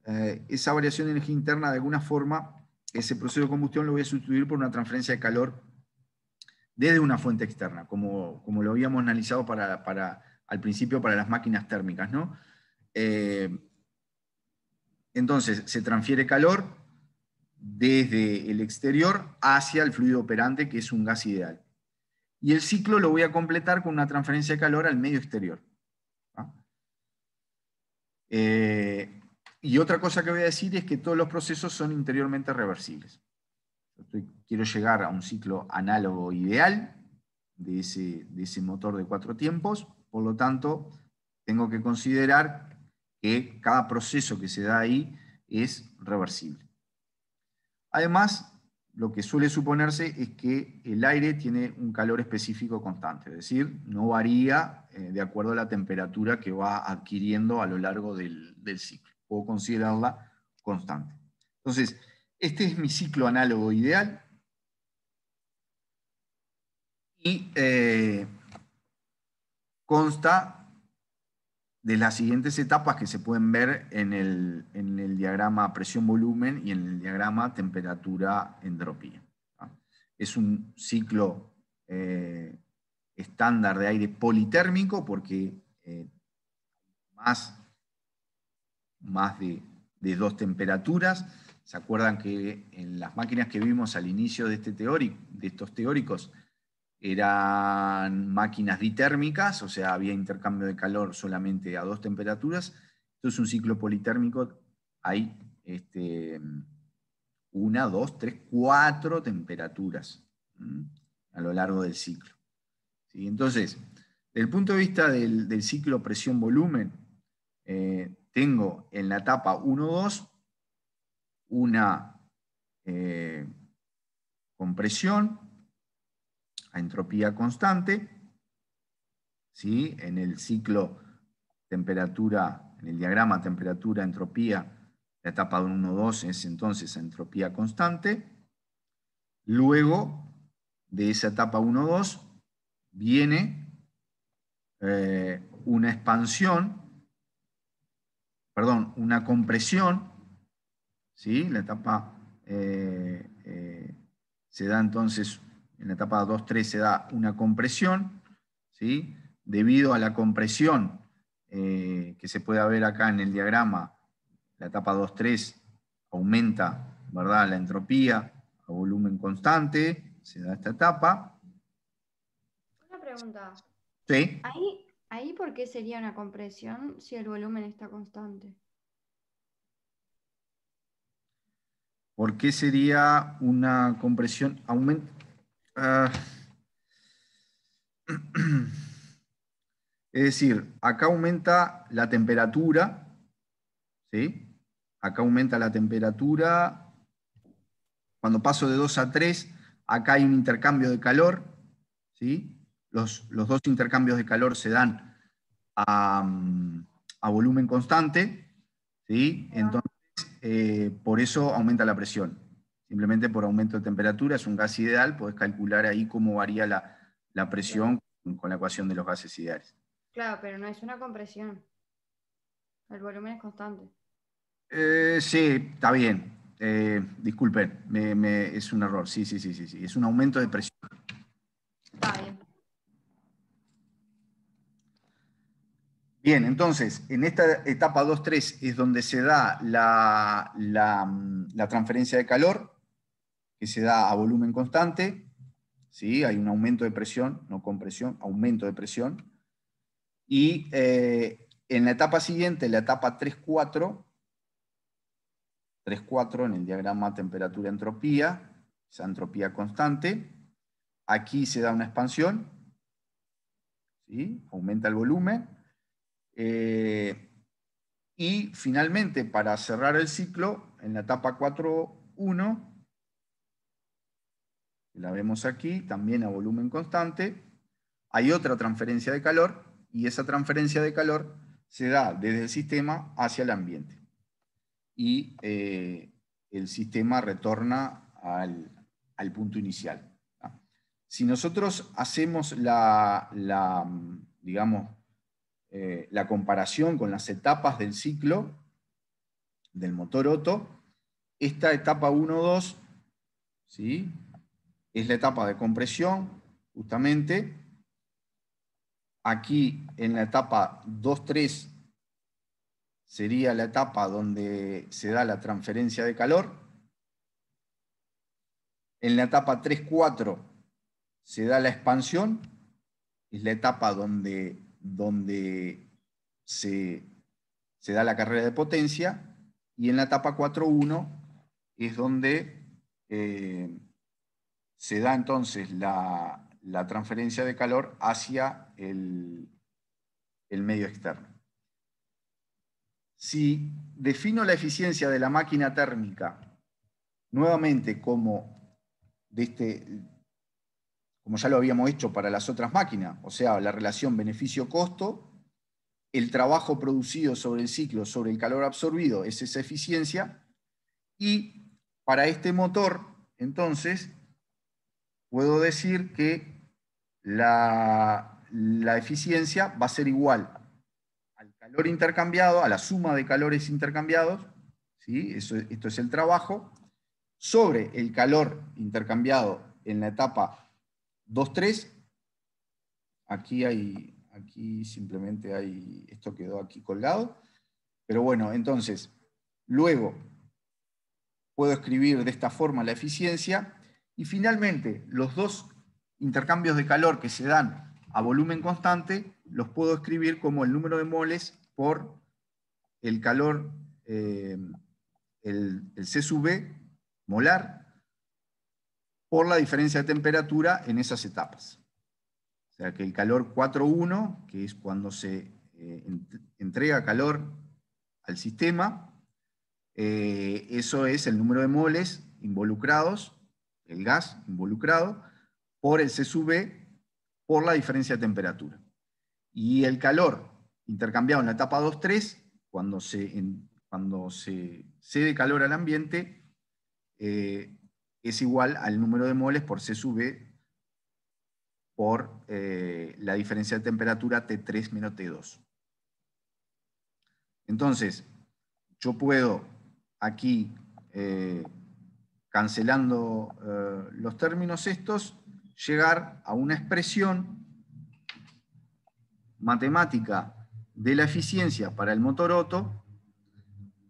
eh, esa variación de energía interna de alguna forma, ese proceso de combustión lo voy a sustituir por una transferencia de calor desde una fuente externa, como, como lo habíamos analizado para, para, al principio para las máquinas térmicas. ¿no? Eh, entonces, se transfiere calor desde el exterior hacia el fluido operante, que es un gas ideal y el ciclo lo voy a completar con una transferencia de calor al medio exterior. Eh, y otra cosa que voy a decir es que todos los procesos son interiormente reversibles. quiero llegar a un ciclo análogo ideal de ese, de ese motor de cuatro tiempos, por lo tanto, tengo que considerar que cada proceso que se da ahí es reversible. Además, lo que suele suponerse es que el aire tiene un calor específico constante, es decir, no varía eh, de acuerdo a la temperatura que va adquiriendo a lo largo del, ciclo. Puedo considerarla constante. Entonces, este es mi ciclo análogo ideal. Y eh, consta de las siguientes etapas que se pueden ver en el, diagrama presión-volumen y en el diagrama temperatura-entropía. Es un ciclo eh, estándar de aire politérmico porque eh, más, más de, dos temperaturas. ¿Se acuerdan que en las máquinas que vimos al inicio de, este de estos teóricos eran máquinas ditérmicas, o sea, había intercambio de calor solamente a dos temperaturas. Entonces, un ciclo politérmico hay este, una, dos, tres, cuatro temperaturas a lo largo del ciclo. Entonces, desde el punto de vista del, ciclo presión-volumen, eh, tengo en la etapa 1-2 una eh, compresión a entropía constante, ¿sí? en el ciclo temperatura, en el diagrama temperatura, entropía, la etapa 1-2 es entonces entropía constante. Luego de esa etapa 1-2 viene eh, una expansión, perdón, una compresión, ¿sí? la etapa eh, eh, se da entonces en la etapa 2-3 se da una compresión, ¿sí? debido a la compresión eh, que se puede ver acá en el diagrama, la etapa 2-3 aumenta ¿verdad? la entropía a volumen constante, se da esta etapa. Una pregunta. Sí. ¿Ahí, ahí por qué sería una compresión si el volumen está constante? ¿Por qué sería una compresión? Aumenta, Ah. es decir, acá aumenta la temperatura, ¿sí? Acá aumenta la temperatura. Cuando paso de 2 a 3, acá hay un intercambio de calor, ¿sí? Los, dos intercambios de calor se dan a, volumen constante, ¿sí? Entonces, eh, por eso aumenta la presión simplemente por aumento de temperatura, es un gas ideal, podés calcular ahí cómo varía la, presión con la ecuación de los gases ideales. Claro, pero no es una compresión. El volumen es constante. Eh, sí, está bien. Eh, disculpen, es un error. Sí, sí, sí, sí, sí. Es un aumento de presión. Está bien. Bien, entonces, en esta etapa 2-3 es donde se da la, la, transferencia de calor se da a volumen constante, ¿sí? hay un aumento de presión, no compresión, aumento de presión. Y eh, en la etapa siguiente, la etapa 3-4, 3-4 en el diagrama temperatura-entropía, esa entropía constante, aquí se da una expansión, ¿sí? aumenta el volumen. Eh, y finalmente, para cerrar el ciclo, en la etapa 4-1, la vemos aquí, también a volumen constante. Hay otra transferencia de calor y esa transferencia de calor se da desde el sistema hacia el ambiente. Y eh, el sistema retorna al, punto inicial. Si nosotros hacemos la, digamos, eh, la comparación con las etapas del ciclo del motor Otto, esta etapa 1-2, ¿sí? es la etapa de compresión, justamente. Aquí en la etapa 2-3 sería la etapa donde se da la transferencia de calor. En la etapa 3-4 se da la expansión, es la etapa donde, se, da la carrera de potencia. Y en la etapa 4-1 es donde eh, se da entonces la, transferencia de calor hacia el, el medio externo. Si defino la eficiencia de la máquina térmica nuevamente como, de este, como ya lo habíamos hecho para las otras máquinas, o sea, la relación beneficio-costo, el trabajo producido sobre el ciclo, sobre el calor absorbido, es esa eficiencia, y para este motor, entonces, puedo decir que la, eficiencia va a ser igual al calor intercambiado, a la suma de calores intercambiados, ¿sí? esto es el trabajo, sobre el calor intercambiado en la etapa 2-3. Aquí aquí simplemente hay, esto quedó aquí colgado. Pero bueno, entonces, luego puedo escribir de esta forma la eficiencia y finalmente, los dos intercambios de calor que se dan a volumen constante los puedo escribir como el número de moles por el calor, eh, el, C sub B e molar, por la diferencia de temperatura en esas etapas. O sea que el calor 4.1, que es cuando se eh, entrega calor al sistema, eh, eso es el número de moles involucrados el gas involucrado, por el C sub e por la diferencia de temperatura. Y el calor intercambiado en la etapa 2-3, cuando se, cuando se cede calor al ambiente, eh, es igual al número de moles por C sub e por eh, la diferencia de temperatura T3 menos T2. Entonces, yo puedo aquí eh, cancelando eh, los términos estos, llegar a una expresión matemática de la eficiencia para el motor Otto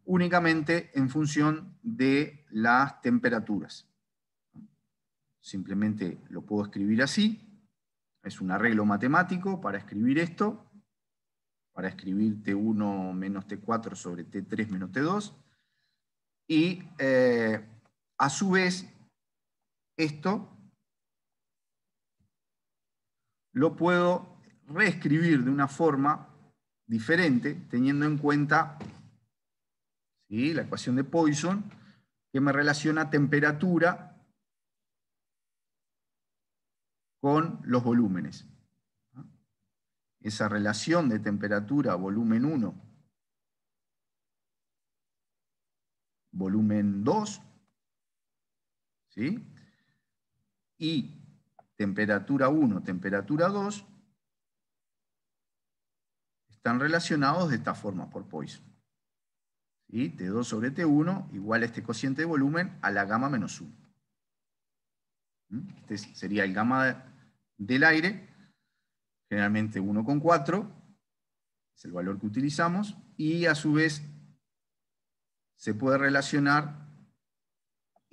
únicamente en función de las temperaturas. Simplemente lo puedo escribir así. Es un arreglo matemático para escribir esto, para escribir T1 menos T4 sobre T3 menos T2. Y eh, a su vez, esto lo puedo reescribir de una forma diferente, teniendo en cuenta la ecuación de Poisson, que me relaciona temperatura con los volúmenes. Esa relación de temperatura, volumen 1, volumen 2, ¿sí? Y temperatura 1, temperatura 2 están relacionados de esta forma por Poisson. t T2 sobre T1 igual a este cociente de volumen a la gamma menos 1. ¿Mm? Este sería el gamma del aire, generalmente 1,4, es el valor que utilizamos, y a su vez se puede relacionar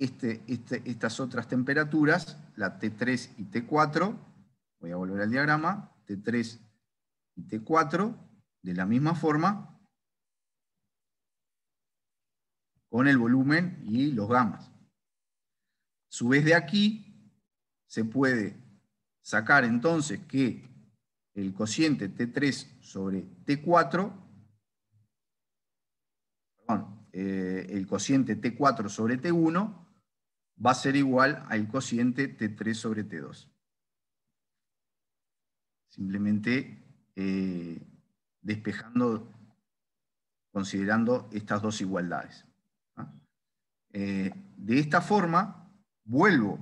este, este, estas otras temperaturas, la T3 y T4, voy a volver al diagrama, T3 y T4, de la misma forma, con el volumen y los gamas. A su vez de aquí, se puede sacar entonces que el cociente T3 sobre T4, perdón, eh, el cociente T4 sobre T1 va a ser igual al cociente T3 sobre T2. Simplemente eh, despejando, considerando estas dos igualdades. Eh, de esta forma, vuelvo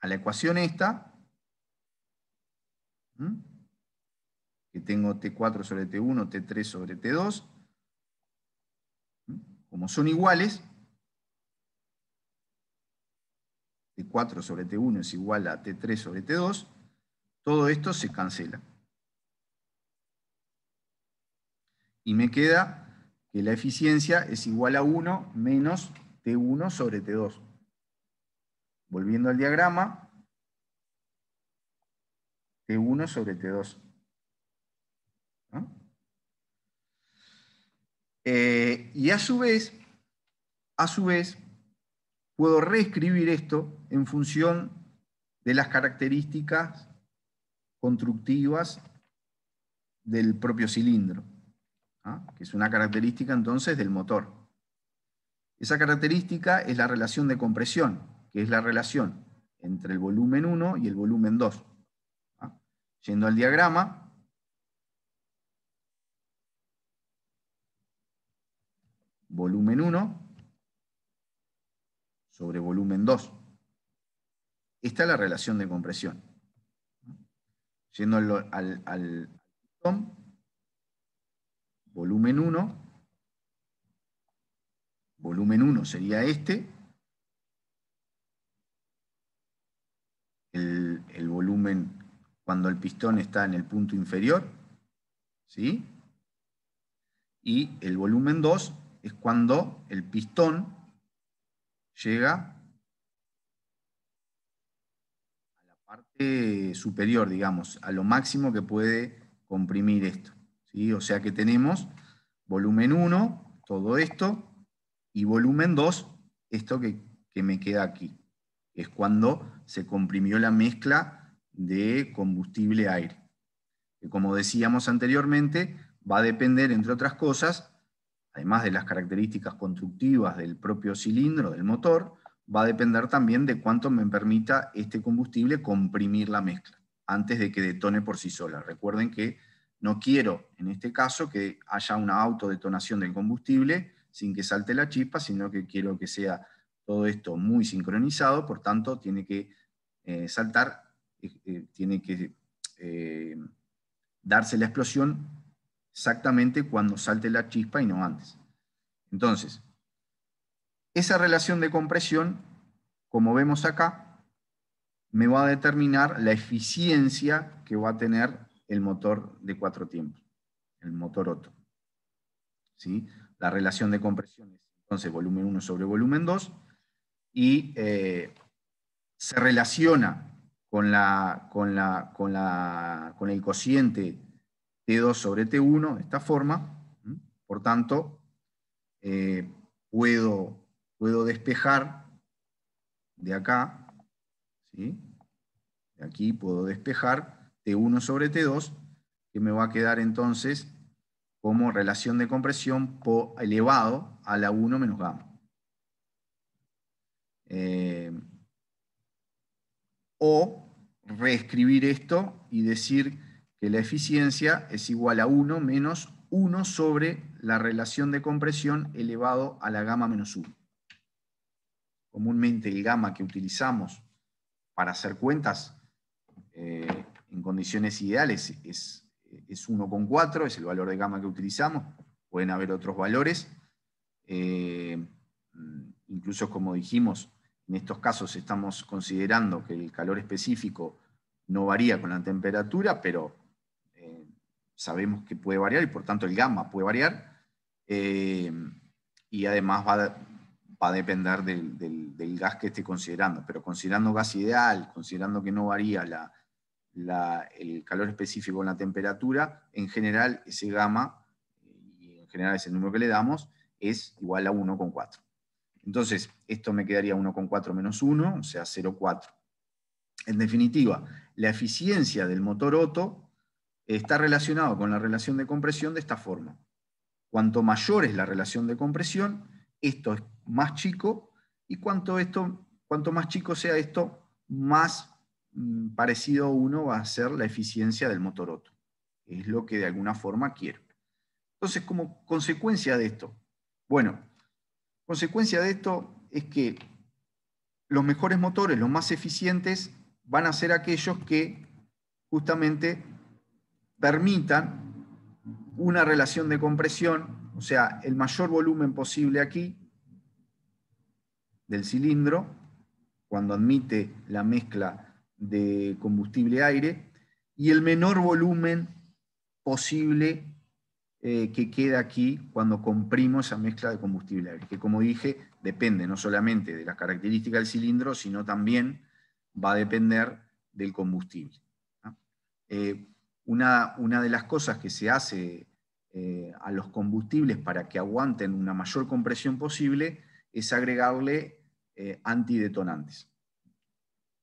a la ecuación esta, que tengo T4 sobre T1, T3 sobre T2, como son iguales, T4 sobre T1 es igual a T3 sobre T2, todo esto se cancela. Y me queda que la eficiencia es igual a 1 menos T1 sobre T2. Volviendo al diagrama, T1 sobre T2. Eh, y a su vez, a su vez, puedo reescribir esto en función de las características constructivas del propio cilindro, ¿ah? que es una característica entonces del motor. Esa característica es la relación de compresión, que es la relación entre el volumen 1 y el volumen 2. ¿ah? Yendo al diagrama, volumen 1, sobre volumen 2. Esta es la relación de compresión. Yendo al, al, volumen 1, volumen 1 sería este, el, volumen cuando el pistón está en el punto inferior, ¿sí? Y el volumen 2 es cuando el pistón llega a la parte superior, digamos, a lo máximo que puede comprimir esto. ¿sí? O sea que tenemos volumen 1, todo esto, y volumen 2, esto que, que me queda aquí. Es cuando se comprimió la mezcla de combustible-aire. como decíamos anteriormente, va a depender, entre otras cosas, además de las características constructivas del propio cilindro, del motor, va a depender también de cuánto me permita este combustible comprimir la mezcla antes de que detone por sí sola. Recuerden que no quiero, en este caso, que haya una autodetonación del combustible sin que salte la chispa, sino que quiero que sea todo esto muy sincronizado, por tanto, tiene que eh, saltar, eh, eh, tiene que darse la explosión exactamente cuando salte la chispa y no antes. Entonces, esa relación de compresión, como vemos acá, me va a determinar la eficiencia que va a tener el motor de cuatro tiempos, el motor Otto. ¿Sí? La relación de compresión es entonces volumen 1 sobre volumen 2 y eh, se relaciona con, la, con, la, con, la, con el cociente T2 sobre T1 de esta forma. Por tanto, eh, puedo, puedo despejar de acá, de aquí puedo despejar T1 sobre T2, que me va a quedar entonces como relación de compresión elevado a la 1 menos gamma. Eh, o reescribir esto y decir la eficiencia es igual a 1 menos 1 sobre la relación de compresión elevado a la gamma menos 1. Comúnmente el gamma que utilizamos para hacer cuentas eh, en condiciones ideales es, es 1,4, es el valor de gamma que utilizamos. Pueden haber otros valores. Eh, incluso como dijimos, en estos casos estamos considerando que el calor específico no varía con la temperatura, pero sabemos que puede variar y por tanto el gamma puede variar. Eh, y además va a, depender del, gas que esté considerando. Pero considerando gas ideal, considerando que no varía la, el calor específico en la temperatura, en general ese gamma, y en general ese número que le damos, es igual a 1,4. Entonces, esto me quedaría 1,4 menos 1, o sea, 0,4. En definitiva, la eficiencia del motor Otto está relacionado con la relación de compresión de esta forma. Cuanto mayor es la relación de compresión, esto es más chico, y cuanto, esto, cuanto más chico sea esto, más mm, parecido uno va a ser la eficiencia del motor Otto. Es lo que de alguna forma quiero. Entonces, como consecuencia de esto, bueno, consecuencia de esto es que los mejores motores, los más eficientes, van a ser aquellos que justamente permitan una relación de compresión, o sea, el mayor volumen posible aquí del cilindro, cuando admite la mezcla de combustible-aire, y el menor volumen posible eh, que queda aquí cuando comprimo esa mezcla de combustible-aire, que como dije, depende no solamente de las características del cilindro, sino también va a depender del combustible. Eh, una, de las cosas que se hace eh, a los combustibles para que aguanten una mayor compresión posible es agregarle eh, antidetonantes.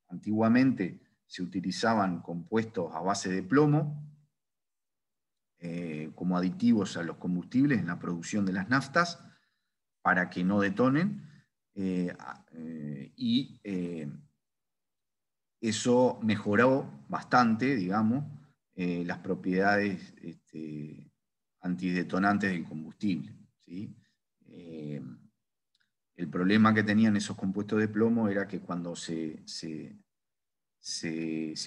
Antiguamente se utilizaban compuestos a base de plomo eh, como aditivos a los combustibles en la producción de las naftas para que no detonen y eso mejoró bastante, digamos, eh, las propiedades este, antidetonantes del combustible. Eh, el problema que tenían esos compuestos de plomo era que cuando se, se,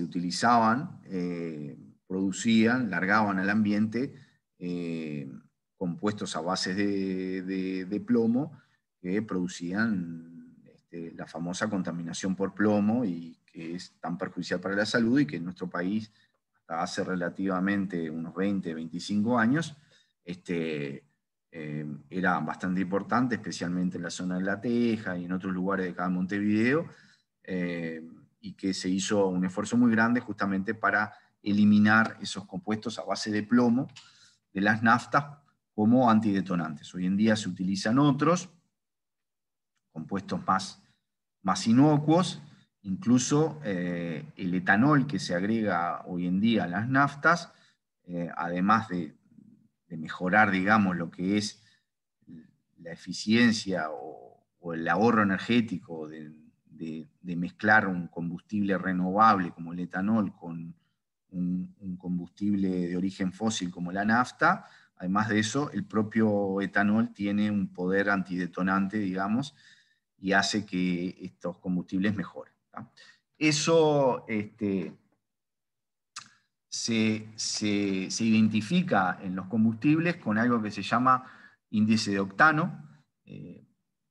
utilizaban, eh, producían, largaban al ambiente compuestos a base de, plomo que producían este, la famosa contaminación por plomo y que es tan perjudicial para la salud y que en nuestro país hace relativamente unos 20, 25 años, este, eh, era bastante importante, especialmente en la zona de La Teja y en otros lugares de cada Montevideo, eh, y que se hizo un esfuerzo muy grande justamente para eliminar esos compuestos a base de plomo de las naftas como antidetonantes. Hoy en día se utilizan otros, compuestos más, más inocuos, Incluso eh, el etanol que se agrega hoy en día a las naftas, eh, además de, mejorar, digamos, lo que es la eficiencia o, el ahorro energético de, mezclar un combustible renovable como el etanol con un, combustible de origen fósil como la nafta, además de eso, el propio etanol tiene un poder antidetonante, digamos, y hace que estos combustibles mejoren. Eso este, se, identifica en los combustibles con algo que se llama índice de octano. Eh,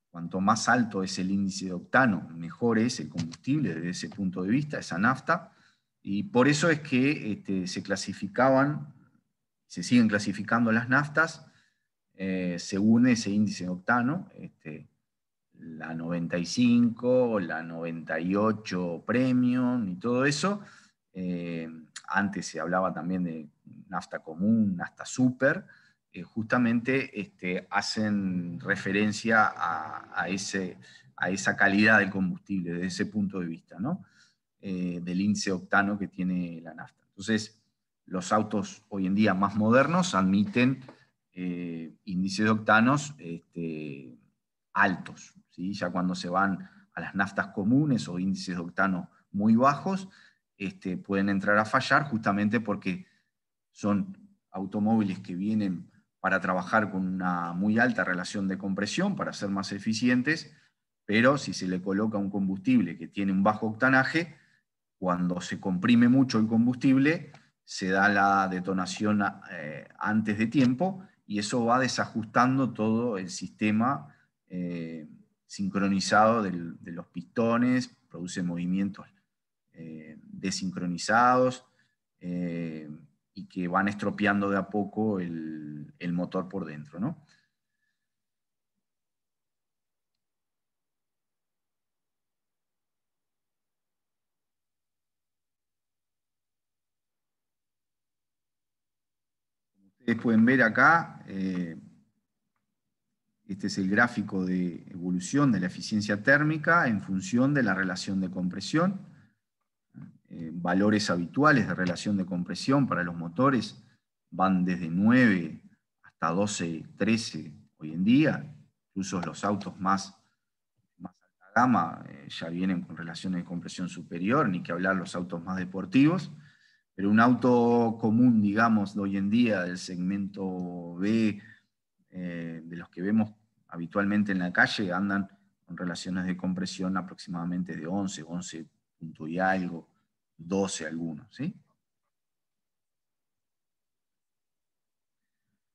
cuanto más alto es el índice de octano, mejor es el combustible desde ese punto de vista, esa nafta. Y por eso es que este, se clasificaban, se siguen clasificando las naftas eh, según ese índice de octano. Este, la 95, la 98 Premium y todo eso. Eh, antes se hablaba también de nafta común, nafta super. Eh, justamente este, hacen referencia a, ese, a, esa calidad del combustible desde ese punto de vista, ¿no? Eh, del índice octano que tiene la nafta. Entonces, los autos hoy en día más modernos admiten índices de octanos este, altos ya cuando se van a las naftas comunes o índices de octano muy bajos, este, pueden entrar a fallar justamente porque son automóviles que vienen para trabajar con una muy alta relación de compresión, para ser más eficientes, pero si se le coloca un combustible que tiene un bajo octanaje, cuando se comprime mucho el combustible, se da la detonación eh, antes de tiempo y eso va desajustando todo el sistema eh, sincronizado de los pistones, produce movimientos eh, desincronizados eh, y que van estropeando de a poco el, motor por dentro. ¿no? Ustedes pueden ver acá, eh, este es el gráfico de evolución de la eficiencia térmica en función de la relación de compresión. Eh, valores habituales de relación de compresión para los motores van desde 9 hasta 12, 13 hoy en día. Incluso los autos más, alta gama eh, ya vienen con relaciones de compresión superior, ni que hablar los autos más deportivos. Pero un auto común, digamos, de hoy en día, del segmento B, eh, de los que vemos habitualmente en la calle andan con relaciones de compresión aproximadamente de 11, 11 punto y algo, 12 algunos,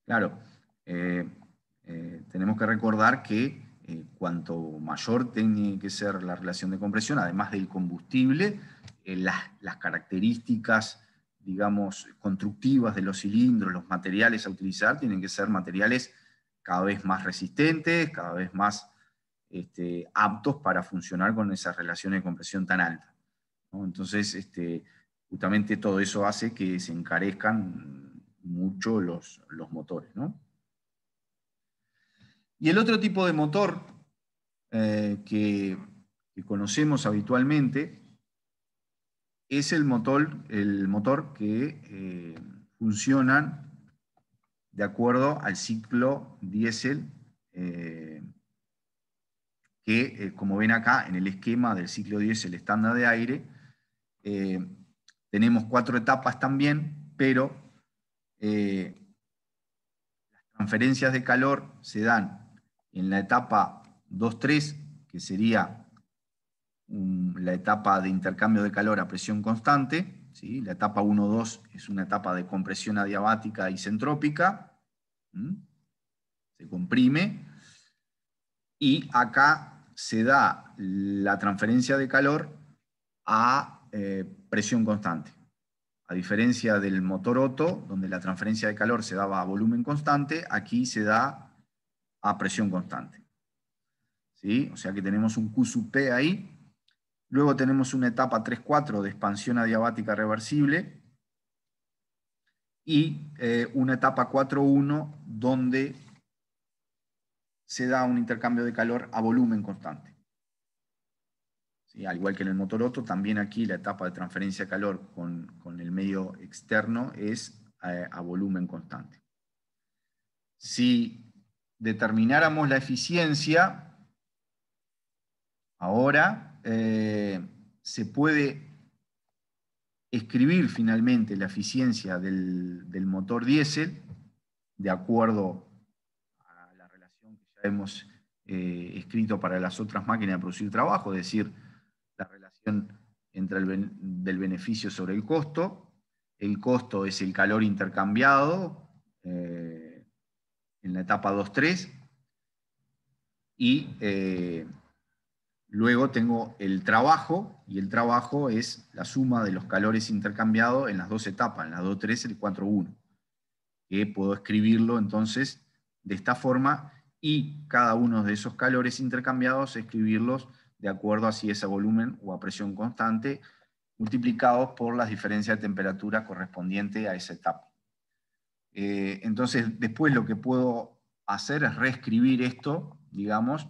Claro, eh, eh, tenemos que recordar que cuanto mayor tiene que ser la relación de compresión, además del combustible, las, las, características, digamos, constructivas de los cilindros, los materiales a utilizar, tienen que ser materiales cada vez más resistentes, cada vez más este, aptos para funcionar con esas relaciones de compresión tan altas. Entonces, este, justamente todo eso hace que se encarezcan mucho los, los motores. Y el otro tipo de motor eh, que, conocemos habitualmente es el motor, el motor que funciona... Eh, funcionan de acuerdo al ciclo diésel eh, que, eh, como ven acá, en el esquema del ciclo diésel estándar de aire, eh, tenemos cuatro etapas también, pero las transferencias de calor se dan en la etapa 2-3, que sería la etapa de intercambio de calor a presión constante, ¿sí? la etapa 1-2 es una etapa de compresión adiabática y centrópica, ¿Mm? Se comprime y acá se da la transferencia de calor a eh, presión constante. A diferencia del motor Otto, donde la transferencia de calor se daba a volumen constante, aquí se da a presión constante. ¿Sí? O sea que tenemos un Q sub P ahí. Luego tenemos una etapa 3-4 de expansión adiabática reversible, y eh, una etapa 4.1 donde se da un intercambio de calor a volumen constante. al igual que en el motoroto, también aquí la etapa de transferencia de calor con, el medio externo es eh, a volumen constante. Si determináramos la eficiencia, ahora eh, se puede escribir finalmente la eficiencia del, motor diésel, de acuerdo a la relación que ya hemos eh, escrito para las otras máquinas de producir trabajo, es decir, la relación entre el del beneficio sobre el costo. El costo es el calor intercambiado eh, en la etapa 2.3 y eh, Luego tengo el trabajo, y el trabajo es la suma de los calores intercambiados en las dos etapas, en las 2.3 y el 4.1, que puedo escribirlo entonces de esta forma y cada uno de esos calores intercambiados escribirlos de acuerdo a si es a volumen o a presión constante, multiplicados por las diferencias de temperatura correspondiente a esa etapa. Eh, entonces, después lo que puedo hacer es reescribir esto, digamos,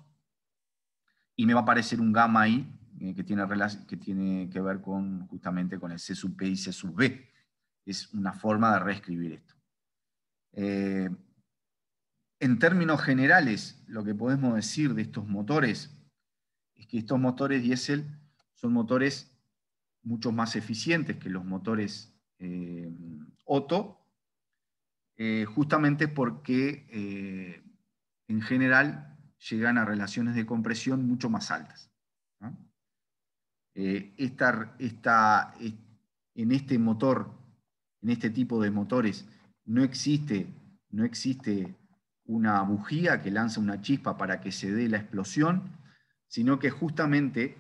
y me va a aparecer un gamma ahí eh, que, tiene que ver con, justamente con el C sub P y C sub B. Es una forma de reescribir esto. Eh, en términos generales, lo que podemos decir de estos motores es que estos motores diésel son motores mucho más eficientes que los motores eh, eh justamente porque en general llegan a relaciones de compresión mucho más altas. Eh, en este motor, en este tipo de motores, no existe, no existe una bujía que lanza una chispa para que se dé la explosión, sino que justamente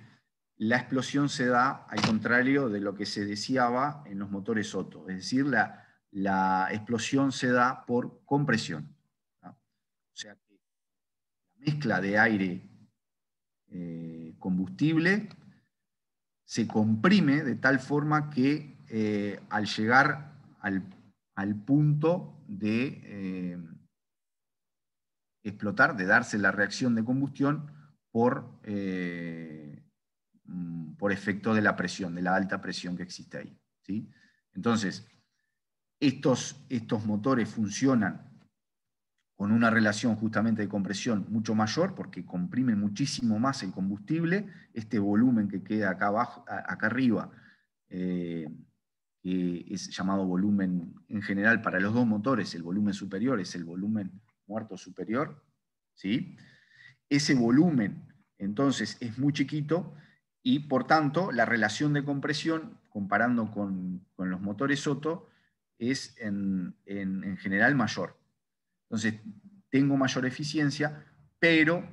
la explosión se da al contrario de lo que se deseaba en los motores Otto, es decir, la, la explosión se da por compresión. O sea, mezcla de aire eh, combustible se comprime de tal forma que eh, al llegar al, punto de eh, explotar, de darse la reacción de combustión por, mm, por efecto de la presión, de la alta presión que existe ahí. ¿sí? Entonces, estos, estos motores funcionan con una relación justamente de compresión mucho mayor, porque comprime muchísimo más el combustible, este volumen que queda acá, abajo, acá arriba, eh, es llamado volumen en general para los dos motores, el volumen superior es el volumen muerto superior, ¿sí? ese volumen entonces es muy chiquito y por tanto la relación de compresión, comparando con, los motores Soto, es en, en general mayor. Entonces, tengo mayor eficiencia, pero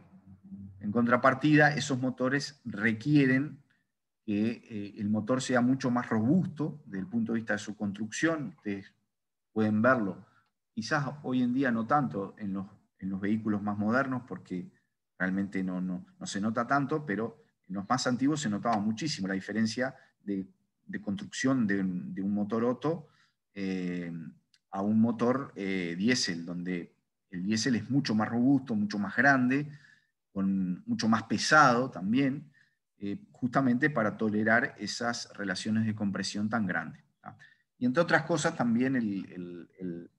en contrapartida, esos motores requieren que eh, el motor sea mucho más robusto desde el punto de vista de su construcción. Ustedes pueden verlo. Quizás hoy en día no tanto en los, en los vehículos más modernos, porque realmente no, no, se nota tanto, pero en los más antiguos se notaba muchísimo la diferencia de, construcción de, un, motor Otto a un motor eh, diésel, donde el diésel es mucho más robusto, mucho más grande, con, mucho más pesado también, eh, justamente para tolerar esas relaciones de compresión tan grandes. Y entre otras cosas también el, el,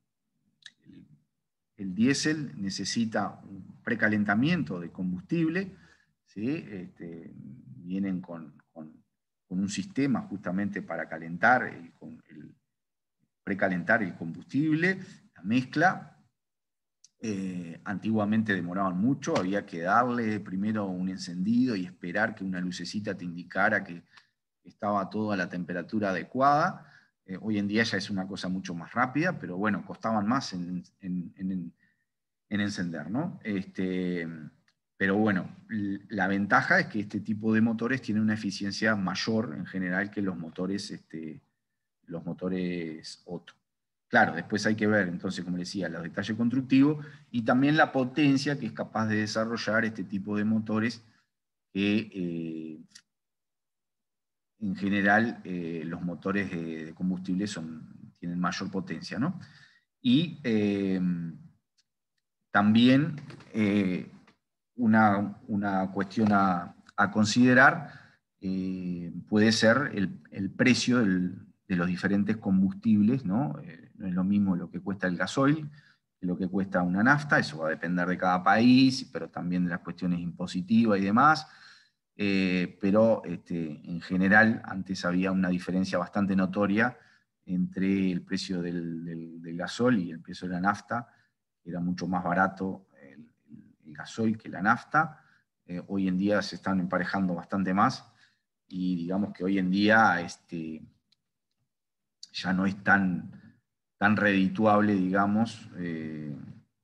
diésel necesita un precalentamiento de combustible, este, vienen con, con, un sistema justamente para calentar el, precalentar el combustible, la mezcla. Eh, antiguamente demoraban mucho, había que darle primero un encendido y esperar que una lucecita te indicara que estaba todo a la temperatura adecuada. Eh, hoy en día ya es una cosa mucho más rápida, pero bueno, costaban más en, encender, ¿no? Este, pero bueno, la ventaja es que este tipo de motores tiene una eficiencia mayor en general que los motores este, los motores Otto. Claro, después hay que ver, entonces, como decía, los detalles constructivos y también la potencia que es capaz de desarrollar este tipo de motores que eh, en general eh, los motores de, combustible son, tienen mayor potencia. ¿no? Y eh, también una, cuestión a, considerar puede ser el, el precio del, de los diferentes combustibles, ¿no? Eh, no es lo mismo lo que cuesta el gasoil que lo que cuesta una nafta, eso va a depender de cada país, pero también de las cuestiones impositivas y demás. Eh, pero este, en general antes había una diferencia bastante notoria entre el precio del, del, gasol y el precio de la nafta, era mucho más barato el, gasoil que la nafta. Eh, hoy en día se están emparejando bastante más y digamos que hoy en día este, ya no es tan, tan redituable, digamos, eh,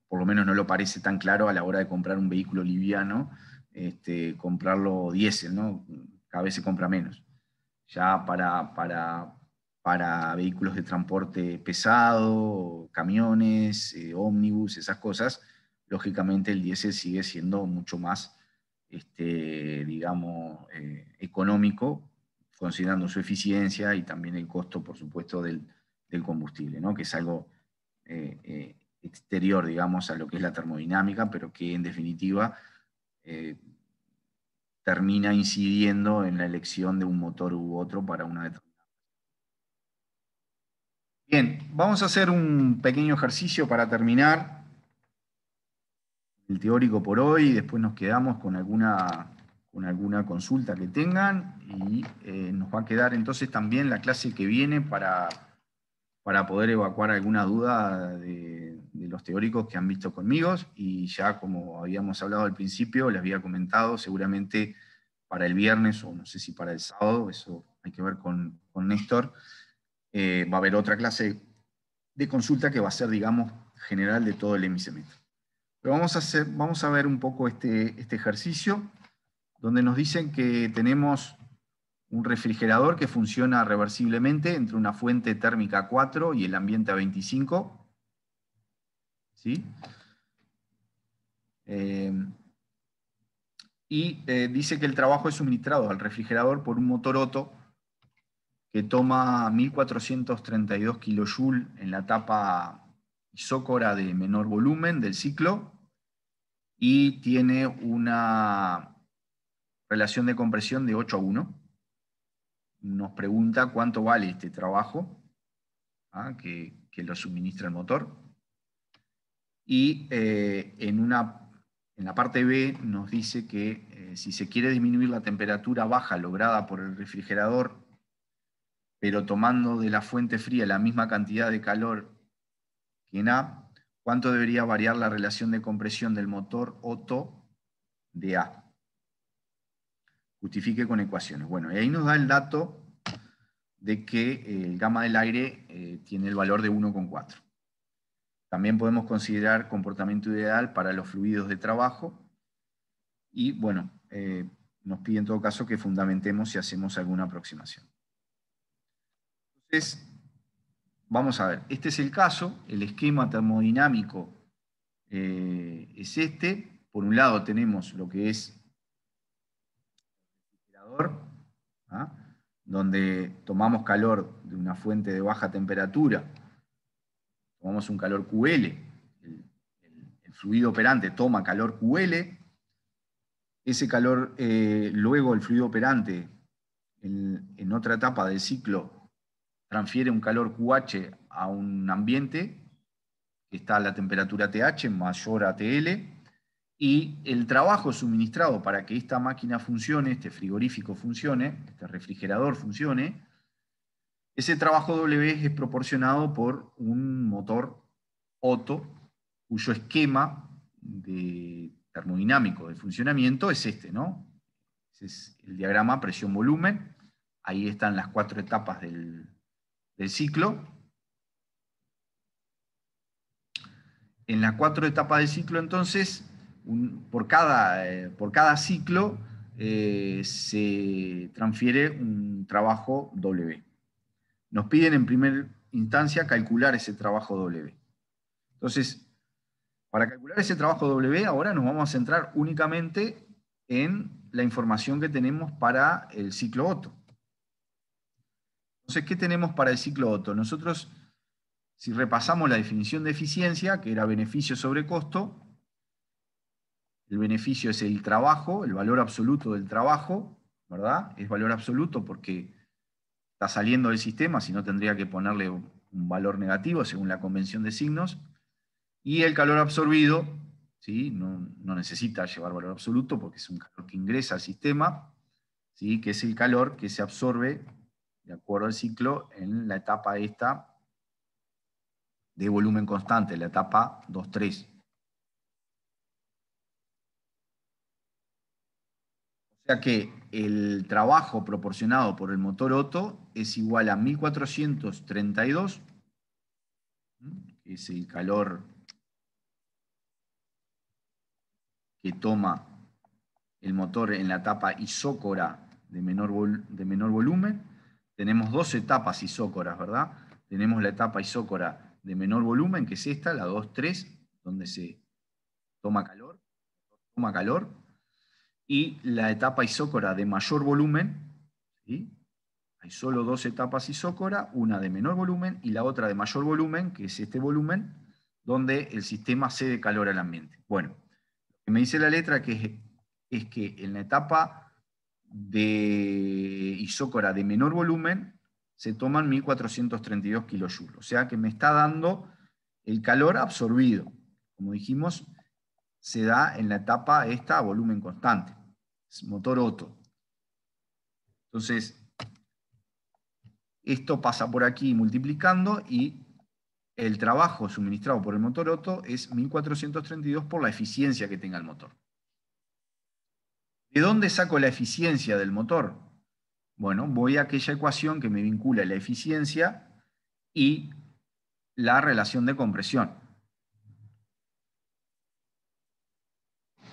por lo menos no lo parece tan claro a la hora de comprar un vehículo liviano, este, comprarlo diésel, ¿no? Cada vez se compra menos. Ya para, para, para vehículos de transporte pesado, camiones, eh, ómnibus, esas cosas, lógicamente el diésel sigue siendo mucho más, este, digamos, eh, económico considerando su eficiencia y también el costo, por supuesto, del, combustible, ¿no? que es algo eh, eh, exterior, digamos, a lo que es la termodinámica, pero que en definitiva eh, termina incidiendo en la elección de un motor u otro para una determinada. Bien, vamos a hacer un pequeño ejercicio para terminar el teórico por hoy, y después nos quedamos con alguna con alguna consulta que tengan y eh, nos va a quedar entonces también la clase que viene para, para poder evacuar alguna duda de, los teóricos que han visto conmigo y ya como habíamos hablado al principio, les había comentado seguramente para el viernes o no sé si para el sábado, eso hay que ver con, Néstor, eh, va a haber otra clase de consulta que va a ser, digamos, general de todo el hemisemestre. Pero vamos a, hacer, vamos a ver un poco este, este ejercicio donde nos dicen que tenemos un refrigerador que funciona reversiblemente entre una fuente térmica 4 y el ambiente a 25. Eh, y eh, dice que el trabajo es suministrado al refrigerador por un motor Otto que toma 1432 kilojoules en la tapa isócora de menor volumen del ciclo y tiene una relación de compresión de 8 a 1. Nos pregunta cuánto vale este trabajo ¿ah? que, lo suministra el motor. Y eh, en, una, en la parte B nos dice que eh, si se quiere disminuir la temperatura baja lograda por el refrigerador, pero tomando de la fuente fría la misma cantidad de calor que en A, ¿cuánto debería variar la relación de compresión del motor Otto de A? justifique con ecuaciones. Bueno, y ahí nos da el dato de que eh, el gamma del aire eh, tiene el valor de 1,4. También podemos considerar comportamiento ideal para los fluidos de trabajo. Y bueno, eh, nos pide en todo caso que fundamentemos si hacemos alguna aproximación. Entonces, vamos a ver, este es el caso, el esquema termodinámico es este. Por un lado tenemos lo que es ¿ah? donde tomamos calor de una fuente de baja temperatura, tomamos un calor QL, el, fluido operante toma calor QL, ese calor, eh, luego el fluido operante en, en otra etapa del ciclo transfiere un calor QH a un ambiente que está a la temperatura TH mayor a TL, y el trabajo suministrado para que esta máquina funcione, este frigorífico funcione, este refrigerador funcione, ese trabajo W es proporcionado por un motor Otto, cuyo esquema de termodinámico de funcionamiento es este, ¿no? Ese es el diagrama presión-volumen. Ahí están las cuatro etapas del, del ciclo. En las cuatro etapas del ciclo, entonces, por, cada, eh, por cada ciclo eh, se transfiere un trabajo W. Nos piden en primera instancia calcular ese trabajo W. Entonces, para calcular ese trabajo W ahora nos vamos a centrar únicamente en la información que tenemos para el ciclo Otto. Entonces, ¿qué tenemos para el ciclo Otto? Nosotros, si repasamos la definición de eficiencia, que era beneficio sobre costo, el beneficio es el trabajo, el valor absoluto del trabajo, ¿verdad? Es valor absoluto porque está saliendo del sistema, si no tendría que ponerle un valor negativo según la convención de signos. Y el calor absorbido, ¿sí? no, necesita llevar valor absoluto porque es un calor que ingresa al sistema, ¿sí? que es el calor que se absorbe, de acuerdo al ciclo, en la etapa esta de volumen constante, la etapa 2-3. O sea que el trabajo proporcionado por el motor Otto es igual a 1432, que es el calor que toma el motor en la etapa isócora de menor, de menor volumen. Tenemos dos etapas isócoras, ¿verdad? Tenemos la etapa isócora de menor volumen, que es esta, la 2.3, donde se toma calor, toma calor, y la etapa isócora de mayor volumen, hay solo dos etapas isócora, una de menor volumen y la otra de mayor volumen, que es este volumen, donde el sistema cede calor al ambiente. Bueno, lo que me dice la letra que es, que en la etapa de isócora de menor volumen se toman 1432 kJ, o sea que me está dando el calor absorbido. Como dijimos, se da en la etapa esta a volumen constante, es motor Otto. Entonces, esto pasa por aquí multiplicando y el trabajo suministrado por el motor Otto es 1432 por la eficiencia que tenga el motor. ¿De dónde saco la eficiencia del motor? Bueno, voy a aquella ecuación que me vincula la eficiencia y la relación de compresión.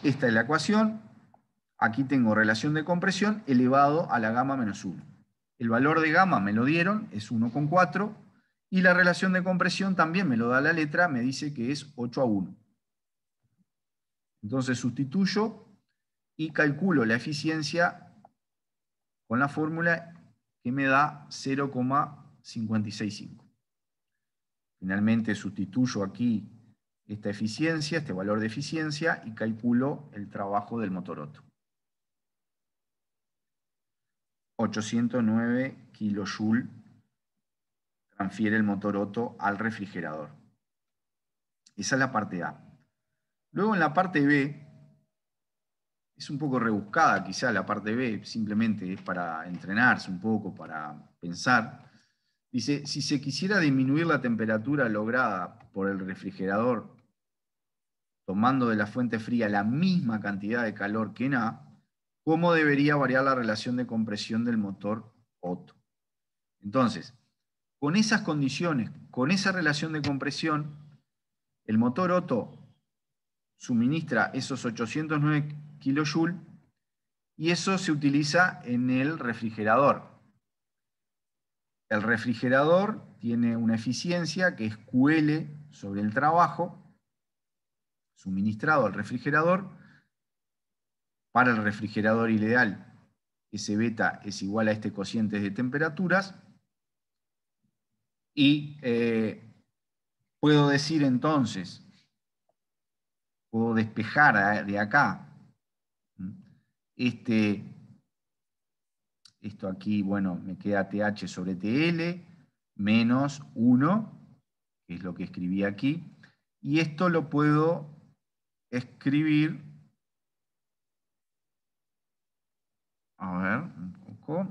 Esta es la ecuación. Aquí tengo relación de compresión elevado a la gamma menos 1. El valor de gamma me lo dieron, es 1,4. Y la relación de compresión también me lo da la letra, me dice que es 8 a 1. Entonces sustituyo y calculo la eficiencia con la fórmula que me da 0,565. Finalmente sustituyo aquí esta eficiencia, este valor de eficiencia, y calculo el trabajo del motoroto. 809 kilojoules transfiere el motoroto al refrigerador. Esa es la parte A. Luego en la parte B, es un poco rebuscada quizá la parte B, simplemente es para entrenarse un poco, para pensar. Dice, si se quisiera disminuir la temperatura lograda por el refrigerador tomando de la fuente fría la misma cantidad de calor que en A, ¿cómo debería variar la relación de compresión del motor Otto? Entonces, con esas condiciones, con esa relación de compresión, el motor Otto suministra esos 809 kJ y eso se utiliza en el refrigerador. El refrigerador tiene una eficiencia que es QL sobre el trabajo, suministrado al refrigerador, para el refrigerador ideal, ese beta es igual a este cociente de temperaturas. Y eh, puedo decir entonces, puedo despejar de acá este, esto aquí, bueno, me queda TH sobre TL menos 1, que es lo que escribí aquí, y esto lo puedo escribir, a ver, un poco.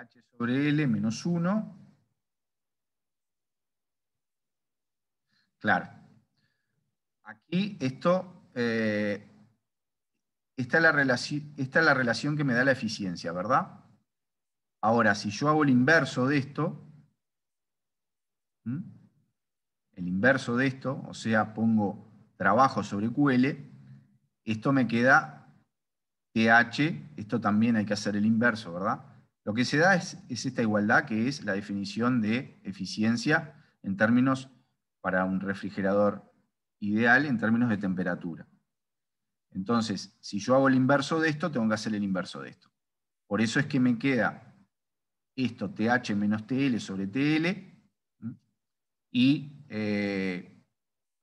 h sobre L menos 1. Claro. Aquí esto, eh, la esta es la relación que me da la eficiencia, ¿verdad? Ahora, si yo hago el inverso de esto, ¿Mm? El inverso de esto, o sea, pongo trabajo sobre QL, esto me queda TH, esto también hay que hacer el inverso, ¿verdad? Lo que se da es, es esta igualdad que es la definición de eficiencia en términos para un refrigerador ideal en términos de temperatura. Entonces, si yo hago el inverso de esto, tengo que hacer el inverso de esto. Por eso es que me queda esto TH menos TL sobre TL y eh,